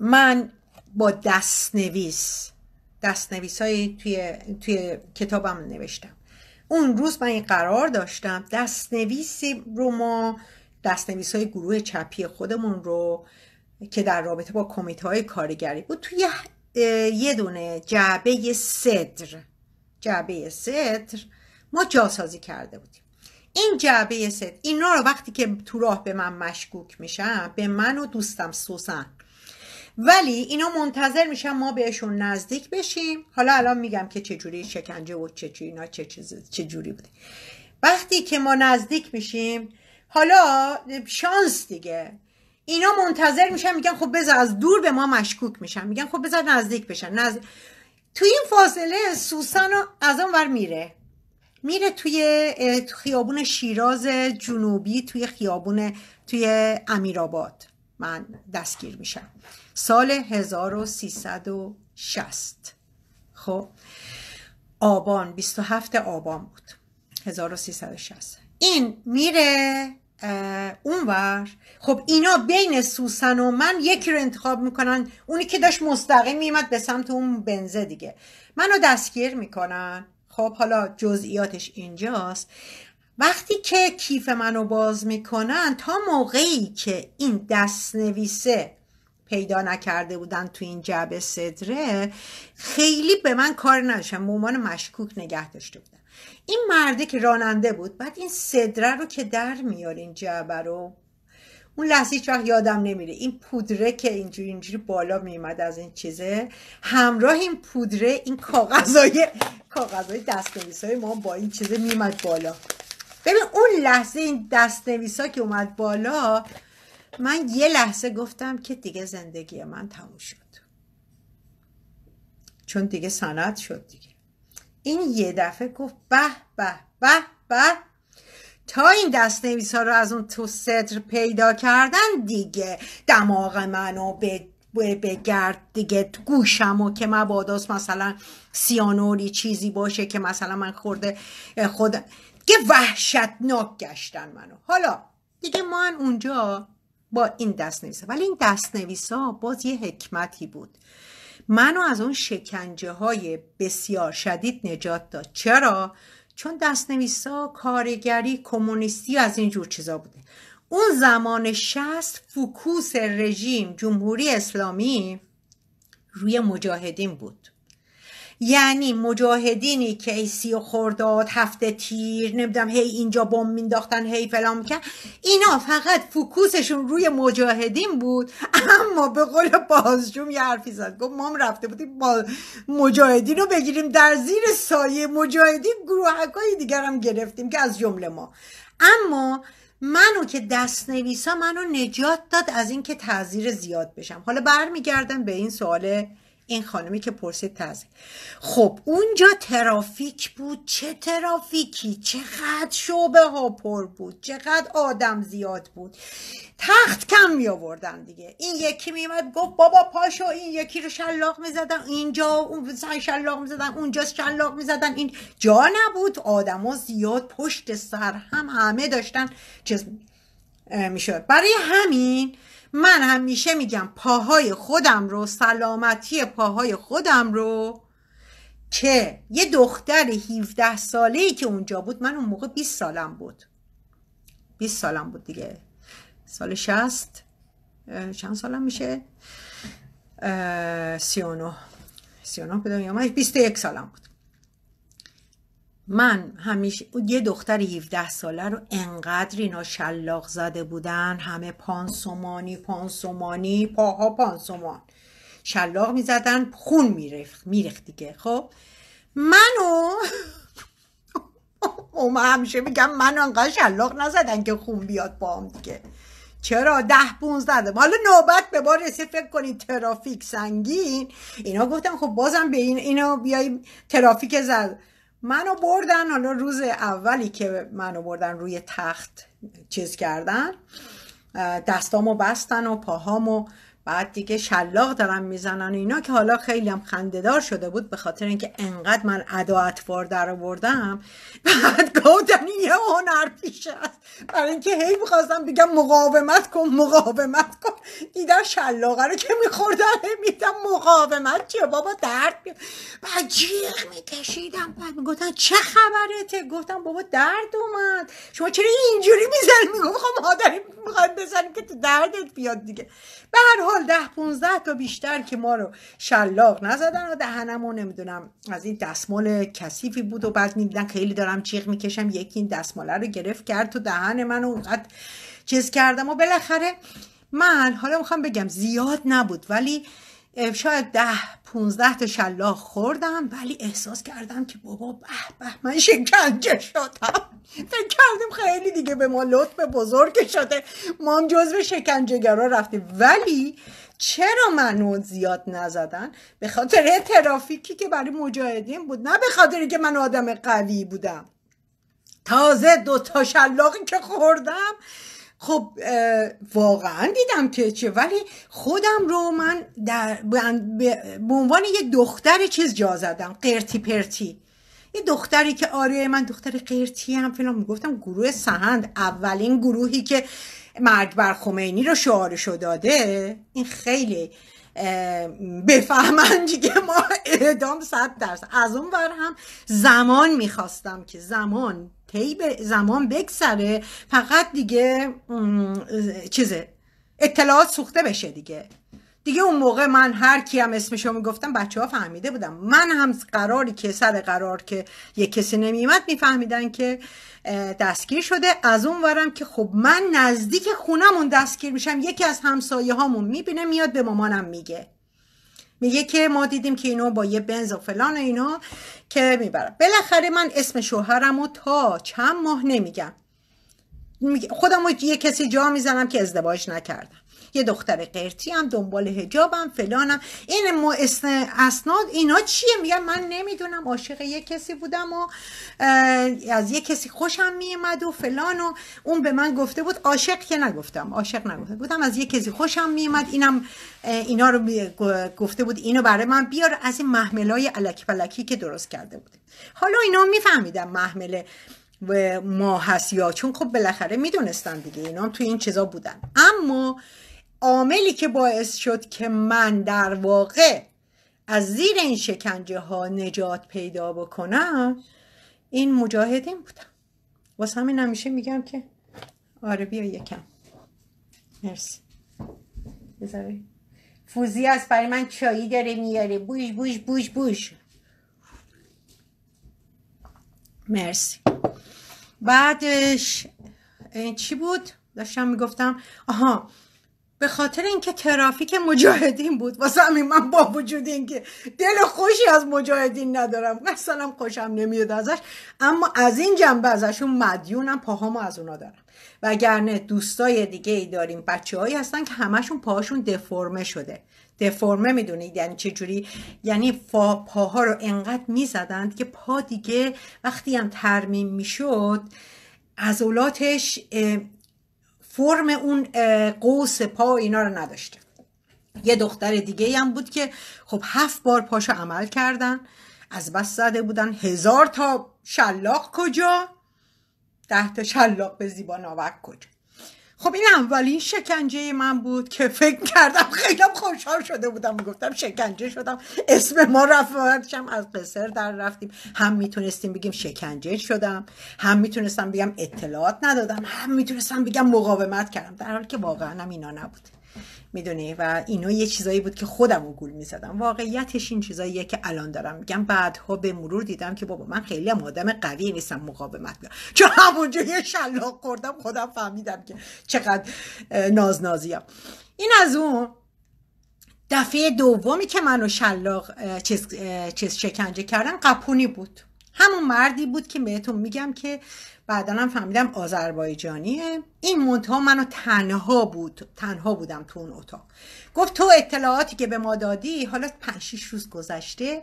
من با دستنویس دستنویس های توی, توی کتابم نوشتم اون روز من این قرار داشتم دستنویس رو ما دستنویس های گروه چپی خودمون رو که در رابطه با کمیته های کارگری بود توی یه دونه جعبه صدر جعبه صدر ما جاسازی کرده بودیم این جعبه صدر اینا رو وقتی که تو راه به من مشکوک میشم به من و دوستم سوسن ولی اینا منتظر میشن ما بهشون نزدیک بشیم حالا الان میگم که جوری شکنجه و اینا چه جوری بوده وقتی که ما نزدیک میشیم حالا شانس دیگه اینا منتظر میشن میگن خب بذار از دور به ما مشکوک میشن میگن خب بذار نزدیک بشن نزد... تو این فاصله سوسن از اون ور میره میره توی خیابون شیراز جنوبی توی خیابون توی امیرآباد من دستگیر میشم سال 1360 خب آبان 27 آبان بود 1360 این میره اونور خب اینا بین سوسن و من یکی رو انتخاب میکنن اونی که داشت مستقیم میمد به سمت اون بنزه دیگه منو دستگیر میکنن خب حالا جزئیاتش اینجاست وقتی که کیف منو باز میکنن تا موقعی که این دستنویسه پیدا نکرده بودن تو این جعبه صدره خیلی به من کار نداشتن به عنوان مشکوک نگه داشته بودن این مرده که راننده بود بعد این صدره رو که در میار این جعبه رو اون لحظه هیچ یادم نمیره این پودره که اینجوری اینجوری بالا میمد از این چیزه همراه این پودره این کاغذای کاغذای دست های ما با این چیزه میمد بالا ببین اون لحظه این دست ها که اومد بالا من یه لحظه گفتم که دیگه زندگی من تموم شد چون دیگه سانت شد دیگه این یه دفعه گفت به به به به تا این دست نویس ها رو از اون تو صدر پیدا کردن دیگه دماغ منو به بگرد دیگه گوشم و که باداس مثلا سیانوری چیزی باشه که مثلا من خورده خود که وحشتناک گشتن منو حالا دیگه من اونجا با این ها ولی این دستنویس ها باز یه حکمتی بود منو از اون شکنجه های بسیار شدید نجات داد چرا؟ چون ها کارگری کمونیستی از این جور چیزا بوده اون زمان شست فکوس رژیم جمهوری اسلامی روی مجاهدین بود یعنی مجاهدینی که ای سی و خورداد هفته تیر نمیدونم هی اینجا بم مینداختن هی فلان میکن اینا فقط فکوسشون روی مجاهدین بود اما به قول بازجوم یه حرفی زد گفت ما هم رفته بودیم با مجاهدین رو بگیریم در زیر سایه مجاهدین گروهکای دیگر هم گرفتیم که از جمله ما اما منو که دست نویسا منو نجات داد از اینکه تعذیر زیاد بشم حالا برمیگردم به این سوال این خانمی که پرسید تازه خب اونجا ترافیک بود چه ترافیکی چقدر شعبه ها پر بود چقدر آدم زیاد بود تخت کم می آوردن دیگه این یکی میمد گفت بابا پاشو این یکی رو شلاق می اینجا اون شلاق می زدن اونجا شلاق می زدن این جا نبود آدما زیاد پشت سر هم همه داشتن چیز میشد برای همین من همیشه میگم پاهای خودم رو سلامتی پاهای خودم رو که یه دختر 17 ساله ای که اونجا بود من اون موقع 20 سالم بود 20 سالم بود دیگه سال 60 چند سالم میشه 39 39 به یا 21 سالم بود من همیشه یه دختر 17 ساله رو انقدر اینا شلاق زده بودن همه پانسومانی پانسومانی پاها پانسومان شلاق میزدن خون می دیگه خب منو ما همیشه میگم من انقدر شلاق نزدن که خون بیاد هم دیگه چرا ده زدم حالا نوبت به بار رسید فکر کنید ترافیک سنگین اینا گفتم خب بازم به این اینو بیای ترافیک زد منو بردن حالا روز اولی که منو بردن روی تخت چیز کردن دستامو بستن و پاهامو بعد دیگه شلاق دارن میزنن و اینا که حالا خیلی هم خندهدار شده بود به خاطر اینکه انقدر من ادا اطوار در بعد گفتم یه هنر پیش است برای اینکه هی میخواستم بگم مقاومت کن مقاومت کن دیدم شلاقه رو که میخوردم میدم مقاومت چه بابا درد بیا بعد جیغ میکشیدم بعد میگفتن چه خبرته گفتم بابا درد اومد شما چرا اینجوری میزنی میگم خب مادری میخواد بزنیم که تو دردت بیاد دیگه به هر حال ده پونزده تا بیشتر که ما رو شلاق نزدن و دهنمو نمیدونم از این دستمال کثیفی بود و بعد میدیدن خیلی دارم چیغ میکشم یکی این دستماله رو گرفت کرد تو دهن من و اونقدر چیز کردم و بالاخره من حالا میخوام بگم زیاد نبود ولی شاید ده پونزده تا شلاق خوردم ولی احساس کردم که بابا به به من شکنجه شدم فکر کردیم خیلی دیگه به ما لطف بزرگ شده ما هم جزو شکنجهگرا رفتیم ولی چرا منو زیاد نزدن به خاطر ترافیکی که برای مجاهدین بود نه به خاطر که من آدم قوی بودم تازه دو تا شلاقی که خوردم خب واقعا دیدم که چه ولی خودم رو من در به عنوان یه دختر چیز جا زدم قرتی پرتی یه دختری که آره من دختر قرتی هم فیلم میگفتم گروه سهند اولین گروهی که مرگ بر خمینی رو شعارشو داده این خیلی بفهمن دیگه ما اعدام صد درصد از اون بر هم زمان میخواستم که زمان طیب زمان بگذره فقط دیگه چیزه اطلاعات سوخته بشه دیگه دیگه اون موقع من هر کیم اسمشو میگفتم بچه ها فهمیده بودم من هم قراری که سر قرار که یه کسی نمیمد میفهمیدن که دستگیر شده از اون ورم که خب من نزدیک خونمون دستگیر میشم یکی از همسایه هامون میبینه میاد به مامانم میگه میگه که ما دیدیم که اینو با یه بنز و فلان و اینا که میبرم بالاخره من اسم شوهرم و تا چند ماه نمیگم خودم یه کسی جا میزنم که ازدواج نکردم یه دختر قرتی هم دنبال هجابم فلانم این اسناد اینا چیه میگن من نمیدونم عاشق یه کسی بودم و از یه کسی خوشم میومد و فلان و اون به من گفته بود عاشق که نگفتم عاشق نگفته بودم از یه کسی خوشم میومد اینم اینا رو گفته بود اینو برای من بیار از این محملای علکی پلکی که درست کرده بود حالا اینا میفهمیدم محمل ما هست یا چون خب بالاخره میدونستن دیگه اینا هم توی این چیزا بودن اما عاملی که باعث شد که من در واقع از زیر این شکنجه ها نجات پیدا بکنم این مجاهدین بودم واسه همین همیشه میگم که آره بیا یکم مرسی بذاری فوزی هست برای من چایی داره میاره بوش بوش بوش بوش مرسی بعدش این چی بود؟ داشتم میگفتم آها به خاطر اینکه ترافیک مجاهدین بود واسه همین من با وجود اینکه دل خوشی از مجاهدین ندارم اصلا خوشم نمیاد ازش اما از این جنبه ازشون مدیونم پاهامو از اونا دارم وگرنه دوستای دیگه ای داریم بچه هایی هستن که همشون پاهاشون دفرمه شده دفرمه میدونید یعنی چجوری یعنی پاها رو انقدر میزدند که پا دیگه وقتی هم ترمیم میشد عضلاتش فرم اون قوس پا اینا رو نداشته یه دختر دیگه هم بود که خب هفت بار پاشو عمل کردن از بس زده بودن هزار تا شلاق کجا ده تا شلاق به زیبا ناوک کجا خب این اولین شکنجه من بود که فکر کردم خیلی خوشحال شده بودم گفتم شکنجه شدم اسم ما هم از قصر در رفتیم هم میتونستیم بگیم شکنجه شدم هم میتونستم بگم اطلاعات ندادم هم میتونستم بگم مقاومت کردم در حالی که واقعا هم اینا نبود میدونی و اینا یه چیزایی بود که خودم رو گول میزدم واقعیتش این چیزاییه که الان دارم میگم بعدها به مرور دیدم که بابا من خیلی هم آدم قوی نیستم مقاومت کنم چون همونجا یه شلاق خوردم خودم فهمیدم که چقدر نازنازیم این از اون دفعه دومی که منو شلاق چیز, چیز شکنجه کردن قپونی بود همون مردی بود که بهتون میگم که بعدا هم فهمیدم آذربایجانیه این منتها منو تنها بود تنها بودم تو اون اتاق گفت تو اطلاعاتی که به ما دادی حالا 5 6 روز گذشته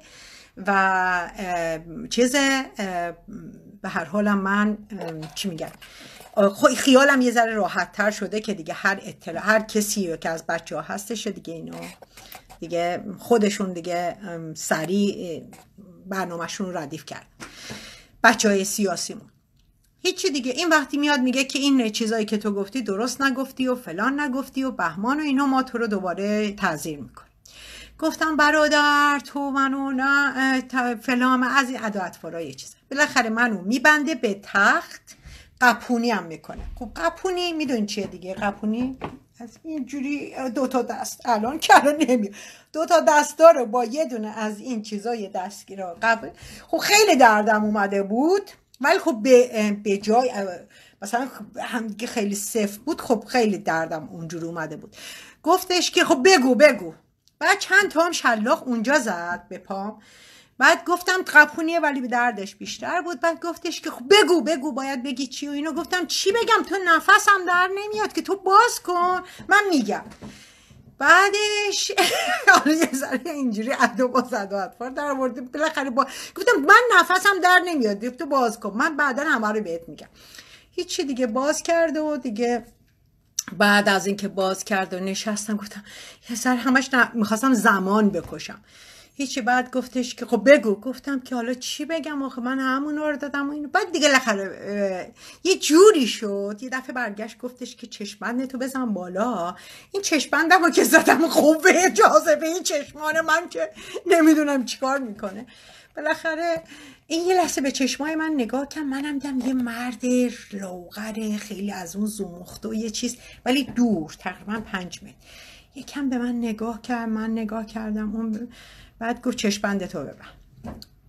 و چیز به هر حال من چی میگم خب، خیالم یه ذره راحت تر شده که دیگه هر اطلاع هر کسی که از بچه ها هستش دیگه اینو دیگه خودشون دیگه سریع برنامهشون ردیف کرد بچه های سیاسیمون هیچی دیگه این وقتی میاد میگه که این چیزایی که تو گفتی درست نگفتی و فلان نگفتی و بهمان و اینا ما تو رو دوباره تعذیر میکنیم گفتم برادر تو منو نه فلام از این فرا یه چیزه بالاخره منو میبنده به تخت قپونی هم میکنه خب قپونی میدونی چیه دیگه قپونی از اینجوری دو تا دست الان که الان نمیاد دو تا دست داره با یه دونه از این چیزای دستگیرا قبل خب خیلی دردم اومده بود ولی خب به, به جای مثلا همدیگه خیلی صفر بود خب خیلی دردم اونجور اومده بود گفتش که خب بگو بگو بعد چند تا هم شلاخ اونجا زد به پام بعد گفتم قپونیه ولی به دردش بیشتر بود بعد گفتش که خب بگو بگو باید بگی چی و اینو گفتم چی بگم تو نفسم در نمیاد که تو باز کن من میگم بعدش حالا یه ذره اینجوری ادو باز ادو اطفال در آورده بالاخره با گفتم من نفسم در نمیاد گفت باز کن من بعدا همه رو بهت میگم هیچی دیگه باز کرده و دیگه بعد از اینکه باز کرد و نشستم گفتم یه سر همش میخواستم زمان بکشم هیچی بعد گفتش که خب بگو گفتم که حالا چی بگم آخه من همون رو دادم و اینو بعد دیگه لخره یه جوری شد یه دفعه برگشت گفتش که چشمند تو بزن بالا این چشمندم رو که زدم خوبه به این چشمان من که نمیدونم چیکار میکنه بالاخره این یه لحظه به چشمای من نگاه کرد منم دیدم یه مرد لوغر خیلی از اون زمخت و یه چیز ولی دور تقریبا پنج متر یکم به من نگاه کرد من نگاه کردم اون بعد گفت چشپندتو تو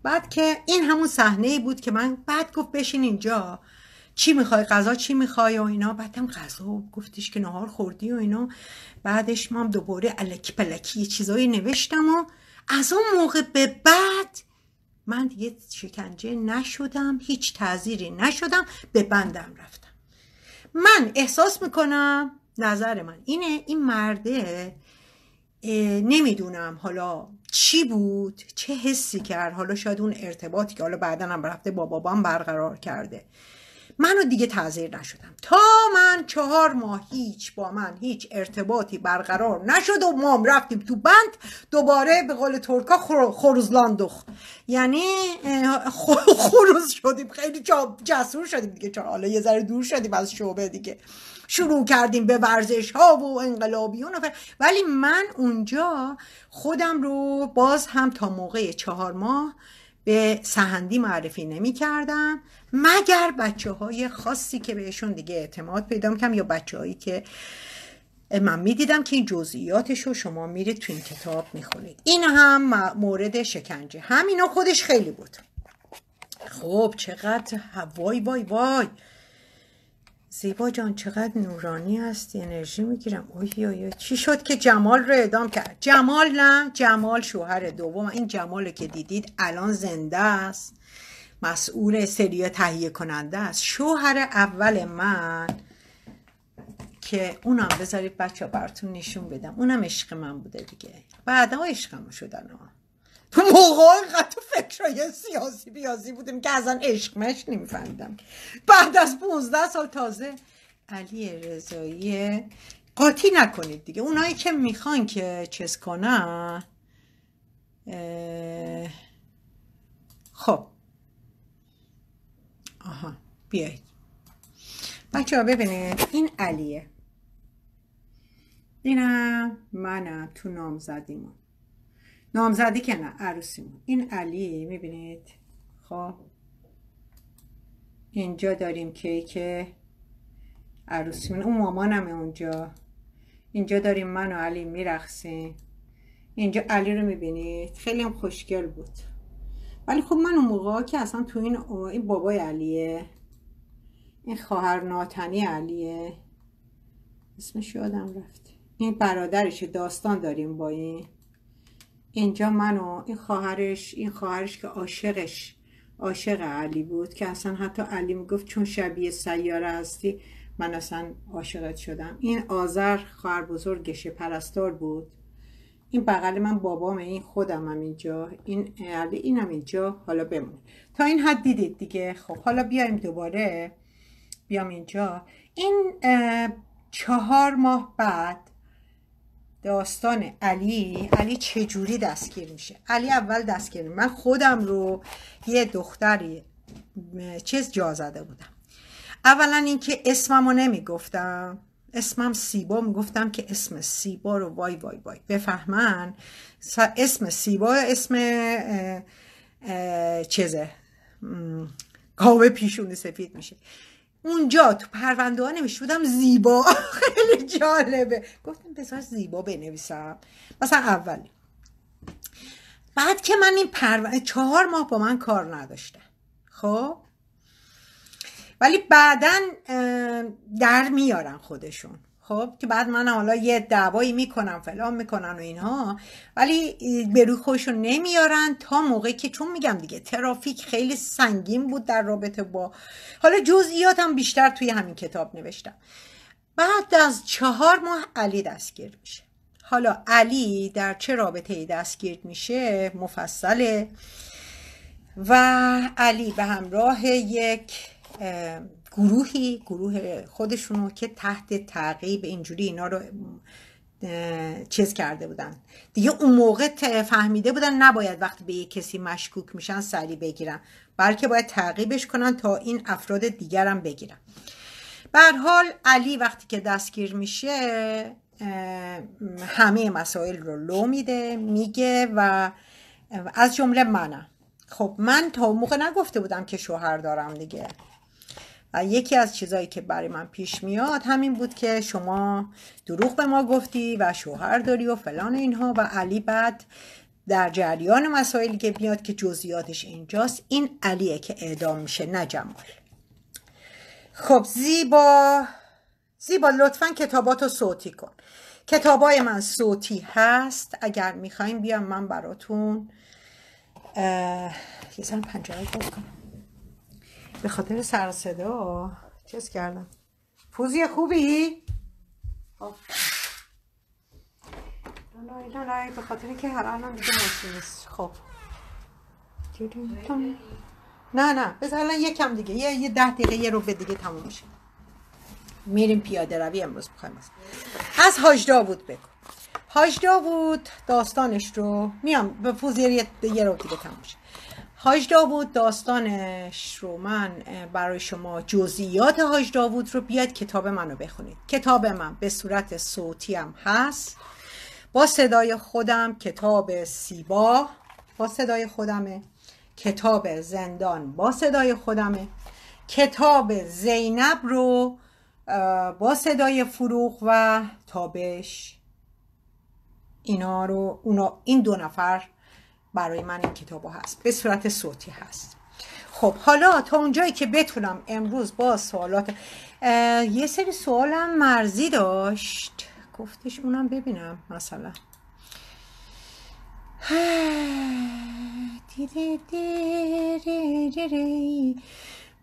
بعد که این همون صحنه ای بود که من بعد گفت بشین اینجا چی میخوای غذا چی میخوای و اینا بعدم غذا گفتش که نهار خوردی و اینا بعدش ما دوباره الکی پلکی چیزایی نوشتم و از اون موقع به بعد من دیگه شکنجه نشدم هیچ تعذیری نشدم به بندم رفتم من احساس میکنم نظر من اینه این مرده نمیدونم حالا چی بود چه حسی کرد حالا شاید اون ارتباطی که حالا بعدا هم رفته با بابام برقرار کرده منو دیگه تعذیر نشدم تا من چهار ماه هیچ با من هیچ ارتباطی برقرار نشد و مام رفتیم تو بند دوباره به قول ترکا خروزلاندخ یعنی خروز شدیم خیلی جسور شدیم دیگه حالا یه ذره دور شدیم از شعبه دیگه شروع کردیم به ورزش ها و انقلابیون و ولی من اونجا خودم رو باز هم تا موقع چهار ماه به سهندی معرفی نمی کردم مگر بچه های خاصی که بهشون دیگه اعتماد پیدا میکنم یا بچه هایی که من میدیدم که این جزئیاتش رو شما میرید تو این کتاب میخونید این هم مورد شکنجه همینو خودش خیلی بود خب چقدر وای وای وای زیبا جان چقدر نورانی هستی انرژی میگیرم اوه اوه چی شد که جمال رو اعدام کرد جمال نه جمال شوهر دوم این جمال که دیدید الان زنده است مسئول سریا تهیه کننده است شوهر اول من که اونم بذارید بچه براتون نشون بدم اونم عشق من بوده دیگه بعدا عشقم شدن ها موقع تو فکرهای سیاسی بیازی بودیم که ازن عشق مش نمیفهمیدم بعد از 15 سال تازه علی رضایی قاطی نکنید دیگه اونایی که میخوان که چیز کنن خب آها بیایید بچه ها ببینید این علیه اینم منم تو نام زدیمون نامزدی که نه عروسیمون این علی میبینید خب اینجا داریم کیک عروسیمون اون مامانم اونجا اینجا داریم من و علی میرخسیم اینجا علی رو میبینید خیلی هم خوشگل بود ولی خب من اون موقع که اصلا تو این, این بابای علیه این خواهر ناتنی علیه اسمش یادم رفت این برادرش داستان داریم با این اینجا منو، این خواهرش این خواهرش که عاشقش عاشق علی بود که اصلا حتی علی میگفت چون شبیه سیاره هستی من اصلا عاشقت شدم این آذر خواهر بزرگشه پرستار بود این بغل من بابام این خودم هم اینجا این علی اینم اینجا حالا بمون تا این حد دیدید دیگه خب حالا بیایم دوباره بیام اینجا این چهار ماه بعد داستان علی علی چجوری دستگیر میشه علی اول دستگیر من خودم رو یه دختری چیز جا زده بودم اولا اینکه رو نمیگفتم اسمم سیبا میگفتم که اسم سیبا رو وای وای وای بفهمن اسم سیبا اسم اه اه چیزه پیشونی سفید میشه اونجا تو پرونده ها نوشته بودم زیبا خیلی جالبه گفتم بذار زیبا بنویسم مثلا اولی بعد که من این پرونده چهار ماه با من کار نداشته خب ولی بعدا در میارن خودشون خب که بعد من حالا یه دعوایی میکنم فلان میکنن و اینها ولی به روی خودشون نمیارن تا موقعی که چون میگم دیگه ترافیک خیلی سنگین بود در رابطه با حالا جزئیات هم بیشتر توی همین کتاب نوشتم بعد از چهار ماه علی دستگیر میشه حالا علی در چه رابطه ای دستگیر میشه مفصله و علی به همراه یک گروهی گروه خودشونو که تحت تعقیب اینجوری اینا رو چیز کرده بودن دیگه اون موقع فهمیده بودن نباید وقتی به یک کسی مشکوک میشن سری بگیرن بلکه باید تعقیبش کنن تا این افراد دیگرم بگیرن بر حال علی وقتی که دستگیر میشه همه مسائل رو لو میده میگه و از جمله منم خب من تا موقع نگفته بودم که شوهر دارم دیگه یکی از چیزایی که برای من پیش میاد همین بود که شما دروغ به ما گفتی و شوهر داری و فلان اینها و علی بعد در جریان مسائلی که میاد که جزئیاتش اینجاست این علیه که اعدام میشه نه جمال خب زیبا زیبا لطفا کتاباتو صوتی کن کتابای من صوتی هست اگر میخوایم بیام من براتون یه سن پنجره باز کنم به خاطر سر صدا چیز کردم پوزی خوبی؟ خب. خب. نه نه به خاطر که هر الان دیگه ماشین نیست خب نه نه بذار الان یکم دیگه یه یه ده دقیقه یه رو به دیگه تموم میشه میریم پیاده روی امروز میخوایم از هاجدا بود بگو هاجدا بود داستانش رو میام به پوزیه یه, رو دیگه تموم میشه حاج داوود داستانش رو من برای شما جزئیات حاج داوود رو بیاد کتاب منو بخونید کتاب من به صورت صوتی هم هست با صدای خودم کتاب سیبا با صدای خودمه کتاب زندان با صدای خودمه کتاب زینب رو با صدای فروغ و تابش اینا رو اونا این دو نفر برای من این کتاب هست به صورت صوتی هست خب حالا تا اونجایی که بتونم امروز با سوالات یه سری سوالم مرزی داشت گفتش اونم ببینم مثلا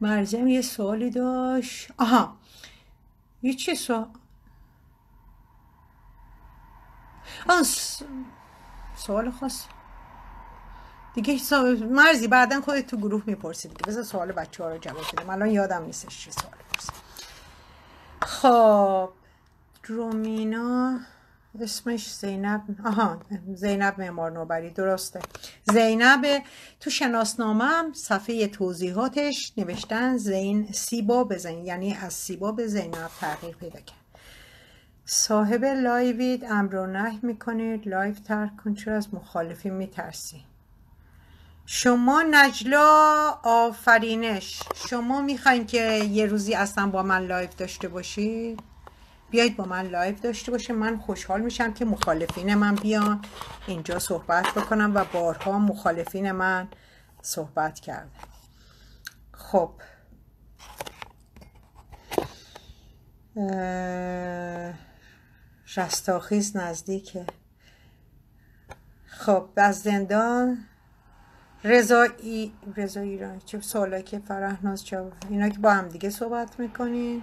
مرزم یه سوالی داشت آها یه چه سوال سوال خاص دیگه مرزی بعدا خود تو گروه میپرسید دیگه بذار سوال بچه ها رو جواب بدم الان یادم نیستش چه سوال پرسید خب رومینا اسمش زینب آها زینب معمار نوبری درسته زینب تو شناسنامه هم صفحه توضیحاتش نوشتن زین سیبا بزن یعنی از سیبا به زینب تغییر پیدا کرد صاحب لایوید امرو نه میکنید لایو ترک کن چرا از مخالفی میترسی شما نجلا آفرینش شما میخواین که یه روزی اصلا با من لایف داشته باشی بیایید با من لایف داشته باشه من خوشحال میشم که مخالفین من بیان اینجا صحبت بکنم و بارها مخالفین من صحبت کرده. خب رستاخیز نزدیکه خب از زندان رضا ای... رضا ایران چه سوالا که فرهناز جواب اینا که با هم دیگه صحبت میکنین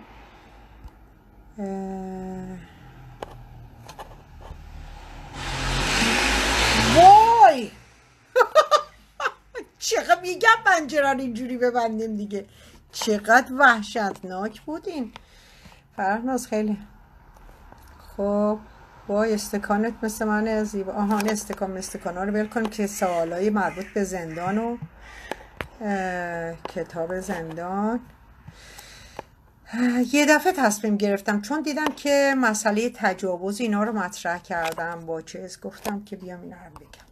وای چقدر میگم پنجره اینجوری ببندیم دیگه چقدر وحشتناک بودین فرهناز خیلی خب وای استکانت مثل من زیبا آهان استکان استکان رو ول کن که سوالای مربوط به زندان و کتاب زندان یه دفعه تصمیم گرفتم چون دیدم که مسئله تجاوز اینا رو مطرح کردم با چیز گفتم که بیام اینا رو بگم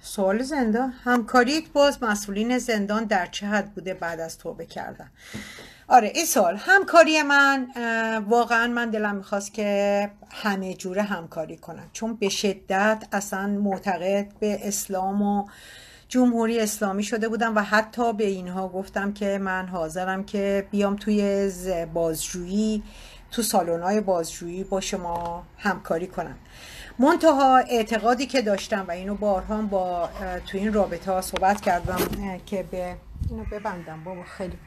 سوال زندان همکاریت باز مسئولین زندان در چه حد بوده بعد از توبه کردن آره این سال همکاری من واقعا من دلم میخواست که همه جوره همکاری کنم چون به شدت اصلا معتقد به اسلام و جمهوری اسلامی شده بودم و حتی به اینها گفتم که من حاضرم که بیام توی بازجویی تو سالونای بازجویی با شما همکاری کنم منتها اعتقادی که داشتم و اینو بارها با تو این رابطه ها صحبت کردم که به اینو ببندم بابا خیلی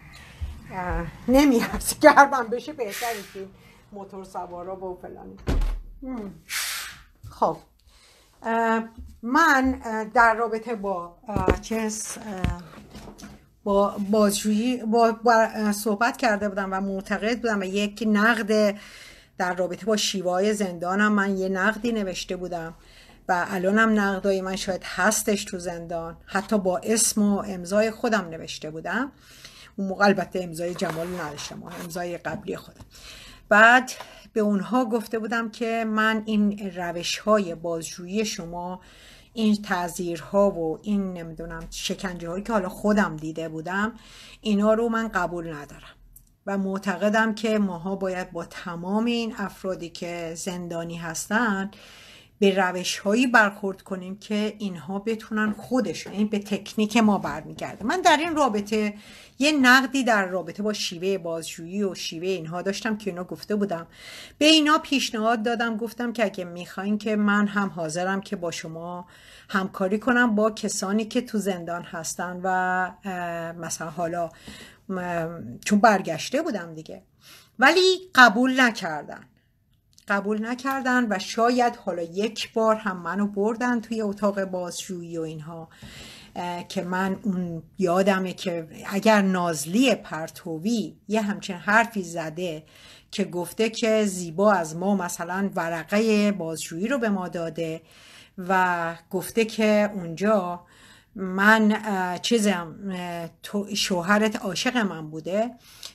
نمی هست گردم بشه بهتره که موتور سوارا و فلان خب من در رابطه با چیز با بازجویی با, با صحبت کرده بودم و معتقد بودم و یک نقد در رابطه با شیوه زندانم من یه نقدی نوشته بودم و الانم نقدای من شاید هستش تو زندان حتی با اسم و امضای خودم نوشته بودم اون موقع البته امضای جمال نداشتم امضای قبلی خودم بعد به اونها گفته بودم که من این روش های بازجویی شما این ها و این نمیدونم شکنجه هایی که حالا خودم دیده بودم اینا رو من قبول ندارم و معتقدم که ماها باید با تمام این افرادی که زندانی هستند به روش برخورد کنیم که اینها بتونن خودشون یعنی این به تکنیک ما برمیگرده من در این رابطه یه نقدی در رابطه با شیوه بازجویی و شیوه اینها داشتم که اینا گفته بودم به اینا پیشنهاد دادم گفتم که اگه میخواین که من هم حاضرم که با شما همکاری کنم با کسانی که تو زندان هستن و مثلا حالا چون برگشته بودم دیگه ولی قبول نکردن قبول نکردن و شاید حالا یک بار هم منو بردن توی اتاق بازجویی و اینها که من اون یادمه که اگر نازلی پرتوی یه همچین حرفی زده که گفته که زیبا از ما مثلا ورقه بازجویی رو به ما داده و گفته که اونجا من چیزم شوهرت عاشق من بوده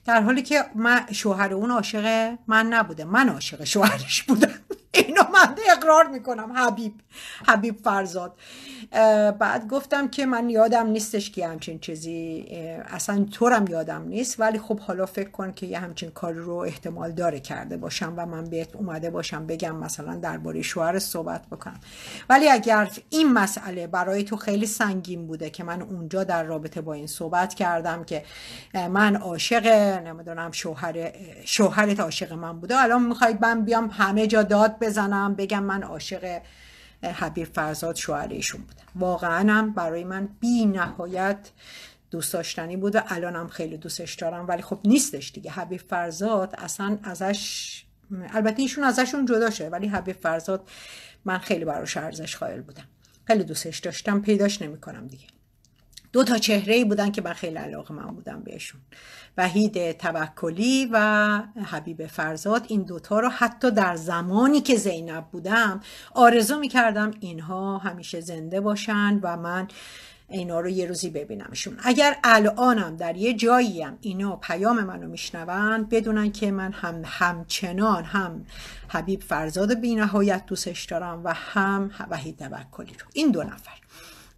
در حالی که من شوهر اون عاشق من نبوده من عاشق شوهرش بودم اینو من اقرار میکنم حبیب حبیب فرزاد بعد گفتم که من یادم نیستش که همچین چیزی اصلا طورم یادم نیست ولی خب حالا فکر کن که یه همچین کار رو احتمال داره کرده باشم و من بهت اومده باشم بگم مثلا درباره شوهر صحبت بکنم ولی اگر این مسئله برای تو خیلی سنگین بوده که من اونجا در رابطه با این صحبت کردم که من عاشق نمیدونم شوهر شوهرت عاشق من بوده الان میخواید من بیام همه جا داد بزنم بگم من عاشق حبیب فرزاد شوهر ایشون بودن واقعا برای من بی نهایت دوست داشتنی بود و الانم خیلی دوستش دارم ولی خب نیستش دیگه حبیب فرزاد اصلا ازش البته ایشون ازشون جدا شده ولی حبیب فرزاد من خیلی براش ارزش قائل بودم خیلی دوستش داشتم پیداش نمیکنم دیگه دو تا چهره ای بودن که من خیلی علاقه من بودم بهشون وحید توکلی و حبیب فرزاد این دوتا رو حتی در زمانی که زینب بودم آرزو میکردم اینها همیشه زنده باشن و من اینا رو یه روزی ببینمشون اگر الانم در یه جایی هم اینا پیام منو میشنوند بدونن که من هم همچنان هم حبیب فرزاد بینهایت دوستش دارم و هم وحید توکلی رو این دو نفر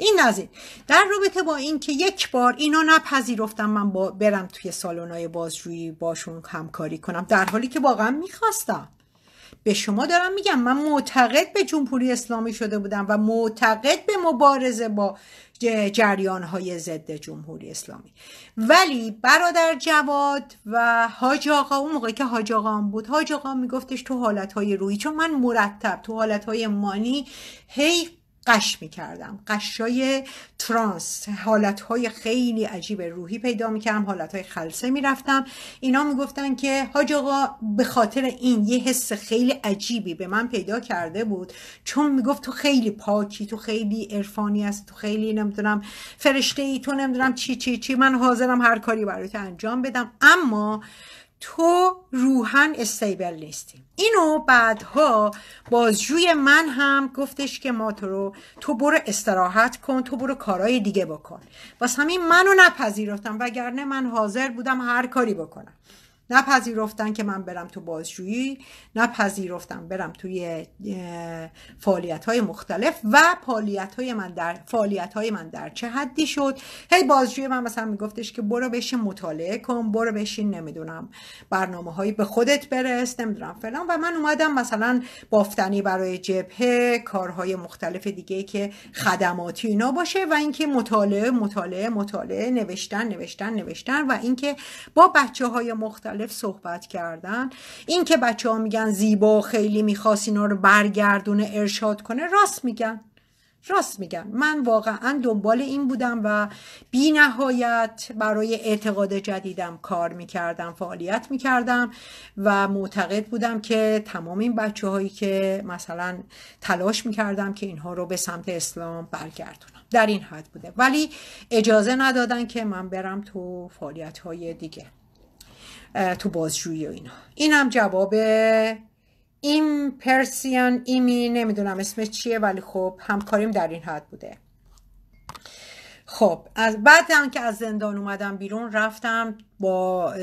این نزید در رابطه با اینکه یک بار اینا نپذیرفتم من با برم توی سالونای بازجویی باشون همکاری کنم در حالی که واقعا میخواستم به شما دارم میگم من معتقد به جمهوری اسلامی شده بودم و معتقد به مبارزه با جریان های ضد جمهوری اسلامی ولی برادر جواد و حاج آقا اون موقع که حاج آقا بود حاج آقا میگفتش تو حالت های روی چون من مرتب تو حالت های مانی هی قش میکردم قشای ترانس های خیلی عجیب روحی پیدا میکردم حالتهای خلصه میرفتم اینا میگفتن که حاج آقا به خاطر این یه حس خیلی عجیبی به من پیدا کرده بود چون میگفت تو خیلی پاکی تو خیلی عرفانی هست تو خیلی نمیدونم فرشته ای تو نمیدونم چی چی چی من حاضرم هر کاری تو انجام بدم اما تو روحن استیبل نیستی اینو بعدها بازجوی من هم گفتش که ما تو رو تو برو استراحت کن تو برو کارهای دیگه بکن باز همین منو نپذیرفتم وگرنه من حاضر بودم هر کاری بکنم نپذیرفتن که من برم تو بازجویی نپذیرفتم برم توی فعالیت های مختلف و فعالیت های من در فعالیت های من در چه حدی شد هی بازجوی من مثلا میگفتش که برو بشین مطالعه کن برو بشین نمیدونم برنامه هایی به خودت برس نمیدونم فلان و من اومدم مثلا بافتنی برای جبهه کارهای مختلف دیگه که خدماتی اینا باشه و اینکه مطالعه مطالعه مطالعه نوشتن نوشتن نوشتن و اینکه با بچه های مختلف مختلف صحبت کردن این که بچه ها میگن زیبا خیلی میخواست اینا رو برگردونه ارشاد کنه راست میگن راست میگن من واقعا دنبال این بودم و بی نهایت برای اعتقاد جدیدم کار میکردم فعالیت میکردم و معتقد بودم که تمام این بچه هایی که مثلا تلاش میکردم که اینها رو به سمت اسلام برگردونم در این حد بوده ولی اجازه ندادن که من برم تو فعالیت های دیگه تو بازجویی و اینا این هم جواب این پرسیان ایمی نمیدونم اسمش چیه ولی خب همکاریم در این حد بوده خب از بعد هم که از زندان اومدم بیرون رفتم با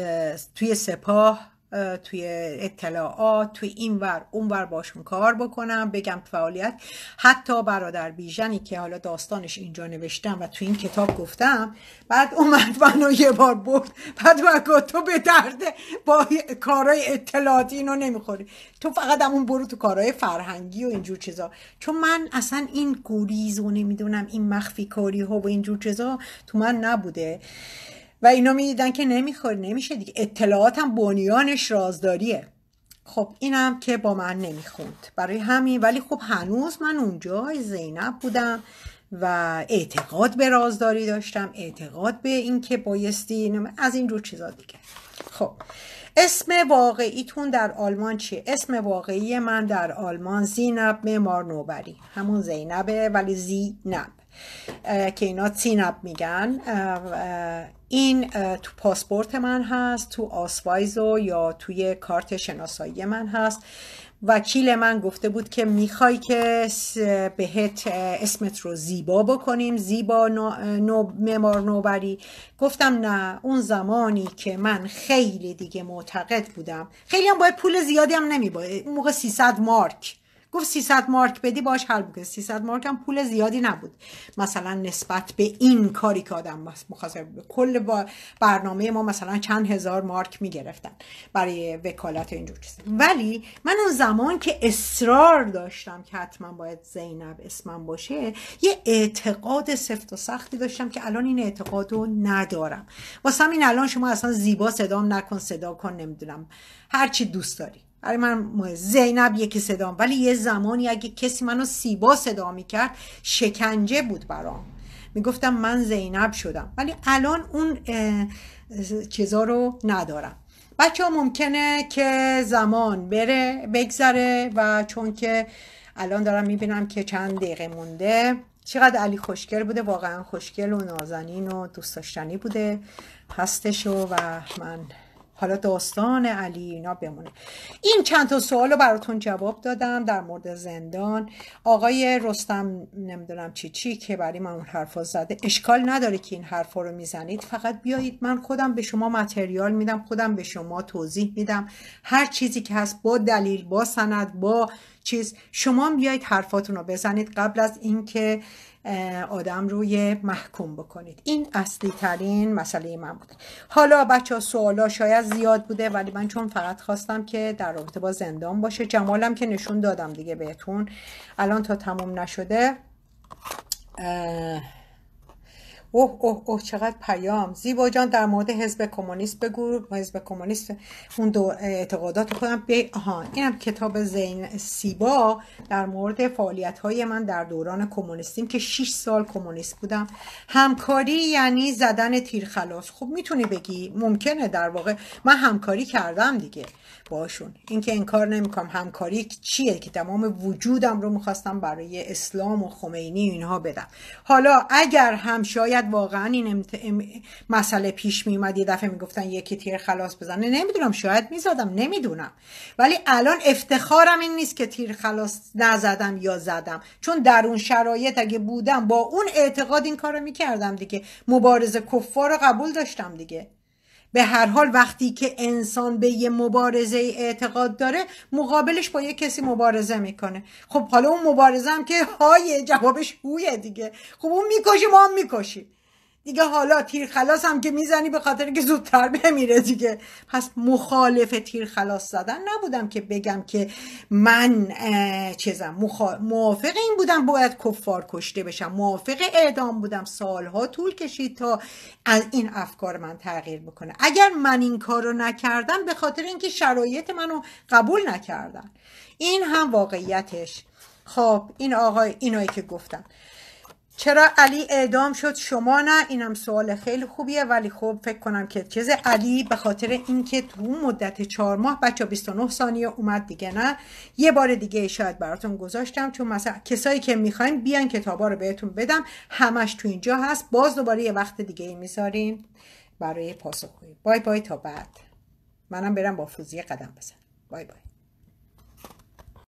توی سپاه توی اطلاعات توی این ور اون ور باشون کار بکنم بگم فعالیت حتی برادر بیژنی که حالا داستانش اینجا نوشتم و توی این کتاب گفتم بعد اومد منو یه بار برد بعد و تو به درد با کارهای اطلاعاتی اینو نمیخوری تو فقط همون برو تو کارهای فرهنگی و اینجور چیزا چون من اصلا این گوریز و نمیدونم این مخفی کاری ها و اینجور چیزا تو من نبوده و اینا میدیدن که نمیخوره نمیشه دیگه اطلاعات هم بنیانش رازداریه خب اینم که با من نمیخوند برای همین ولی خب هنوز من اونجا زینب بودم و اعتقاد به رازداری داشتم اعتقاد به اینکه بایستی از این رو چیزا دیگه خب اسم واقعیتون در آلمان چیه؟ اسم واقعی من در آلمان زینب معمار نوبری همون زینبه ولی زینب که اینا تینب میگن این تو پاسپورت من هست تو آسوایزو یا توی کارت شناسایی من هست وکیل من گفته بود که میخوای که بهت اسمت رو زیبا بکنیم زیبا نو ممار نوبری گفتم نه اون زمانی که من خیلی دیگه معتقد بودم خیلی هم باید پول زیادی هم نمیباید اون موقع 300 مارک گفت 300 مارک بدی باش حل بکنه 300 مارک هم پول زیادی نبود مثلا نسبت به این کاری که آدم مخاطب کل برنامه ما مثلا چند هزار مارک میگرفتن برای وکالت و اینجور چیز ولی من اون زمان که اصرار داشتم که حتما باید زینب اسمم باشه یه اعتقاد سفت و سختی داشتم که الان این اعتقاد رو ندارم واسه همین الان شما اصلا زیبا صدام نکن صدا کن نمیدونم هرچی دوست داری برای من زینب یکی صدام ولی یه زمانی اگه کسی منو سیبا صدا میکرد شکنجه بود برام میگفتم من زینب شدم ولی الان اون چیزا رو ندارم بچه ها ممکنه که زمان بره بگذره و چون که الان دارم میبینم که چند دقیقه مونده چقدر علی خوشگل بوده واقعا خوشگل و نازنین و دوست داشتنی بوده هستشو و من حالا داستان علی اینا بمونه این چند تا سوال رو براتون جواب دادم در مورد زندان آقای رستم نمیدونم چی چی که برای من اون حرفا زده اشکال نداره که این حرفا رو میزنید فقط بیایید من خودم به شما متریال میدم خودم به شما توضیح میدم هر چیزی که هست با دلیل با سند با چیز شما بیایید حرفاتون رو بزنید قبل از اینکه آدم روی محکوم بکنید این اصلی ترین مسئله من بوده حالا بچه ها سوالا شاید زیاد بوده ولی من چون فقط خواستم که در رابطه با زندان باشه جمالم که نشون دادم دیگه بهتون الان تا تموم نشده اوه اوه اوه چقدر پیام زیبا جان در مورد حزب کمونیست بگو حزب کمونیست اون دو اعتقادات خودم بی آها اینم کتاب زین سیبا در مورد فعالیت های من در دوران کمونیستیم که 6 سال کمونیست بودم همکاری یعنی زدن تیر خلاص خب میتونی بگی ممکنه در واقع من همکاری کردم دیگه باشون اینکه انکار نمیکنم همکاری چیه که تمام وجودم رو میخواستم برای اسلام و خمینی اینها بدم حالا اگر هم شاید واقعا این مسئله پیش میومد یه دفعه میگفتن یکی تیر خلاص بزنه نمیدونم شاید میزدم نمیدونم ولی الان افتخارم این نیست که تیر خلاص نزدم یا زدم چون در اون شرایط اگه بودم با اون اعتقاد این کارو میکردم دیگه مبارزه کفار رو قبول داشتم دیگه به هر حال وقتی که انسان به یه مبارزه اعتقاد داره مقابلش با یه کسی مبارزه میکنه خب حالا اون مبارزه هم که های جوابش هویه دیگه خب اون میکشی ما هم میکشیم دیگه حالا تیر خلاص هم که میزنی به خاطر که زودتر بمیره دیگه پس مخالف تیر خلاص زدن نبودم که بگم که من چیزم موافق این بودم باید کفار کشته بشم موافق اعدام بودم سالها طول کشید تا از این افکار من تغییر بکنه اگر من این کار رو نکردم به خاطر اینکه شرایط منو قبول نکردن این هم واقعیتش خب این آقای اینایی که گفتم چرا علی اعدام شد شما نه اینم سوال خیلی خوبیه ولی خب فکر کنم که چیز علی به خاطر اینکه تو مدت چهار ماه بچه 29 ثانیه اومد دیگه نه یه بار دیگه شاید براتون گذاشتم چون مثلا کسایی که میخواین بیان کتابا رو بهتون بدم همش تو اینجا هست باز دوباره یه وقت دیگه میذاریم برای پاسخگویی بای بای تا بعد منم برم با فوزیه قدم بزن بای بای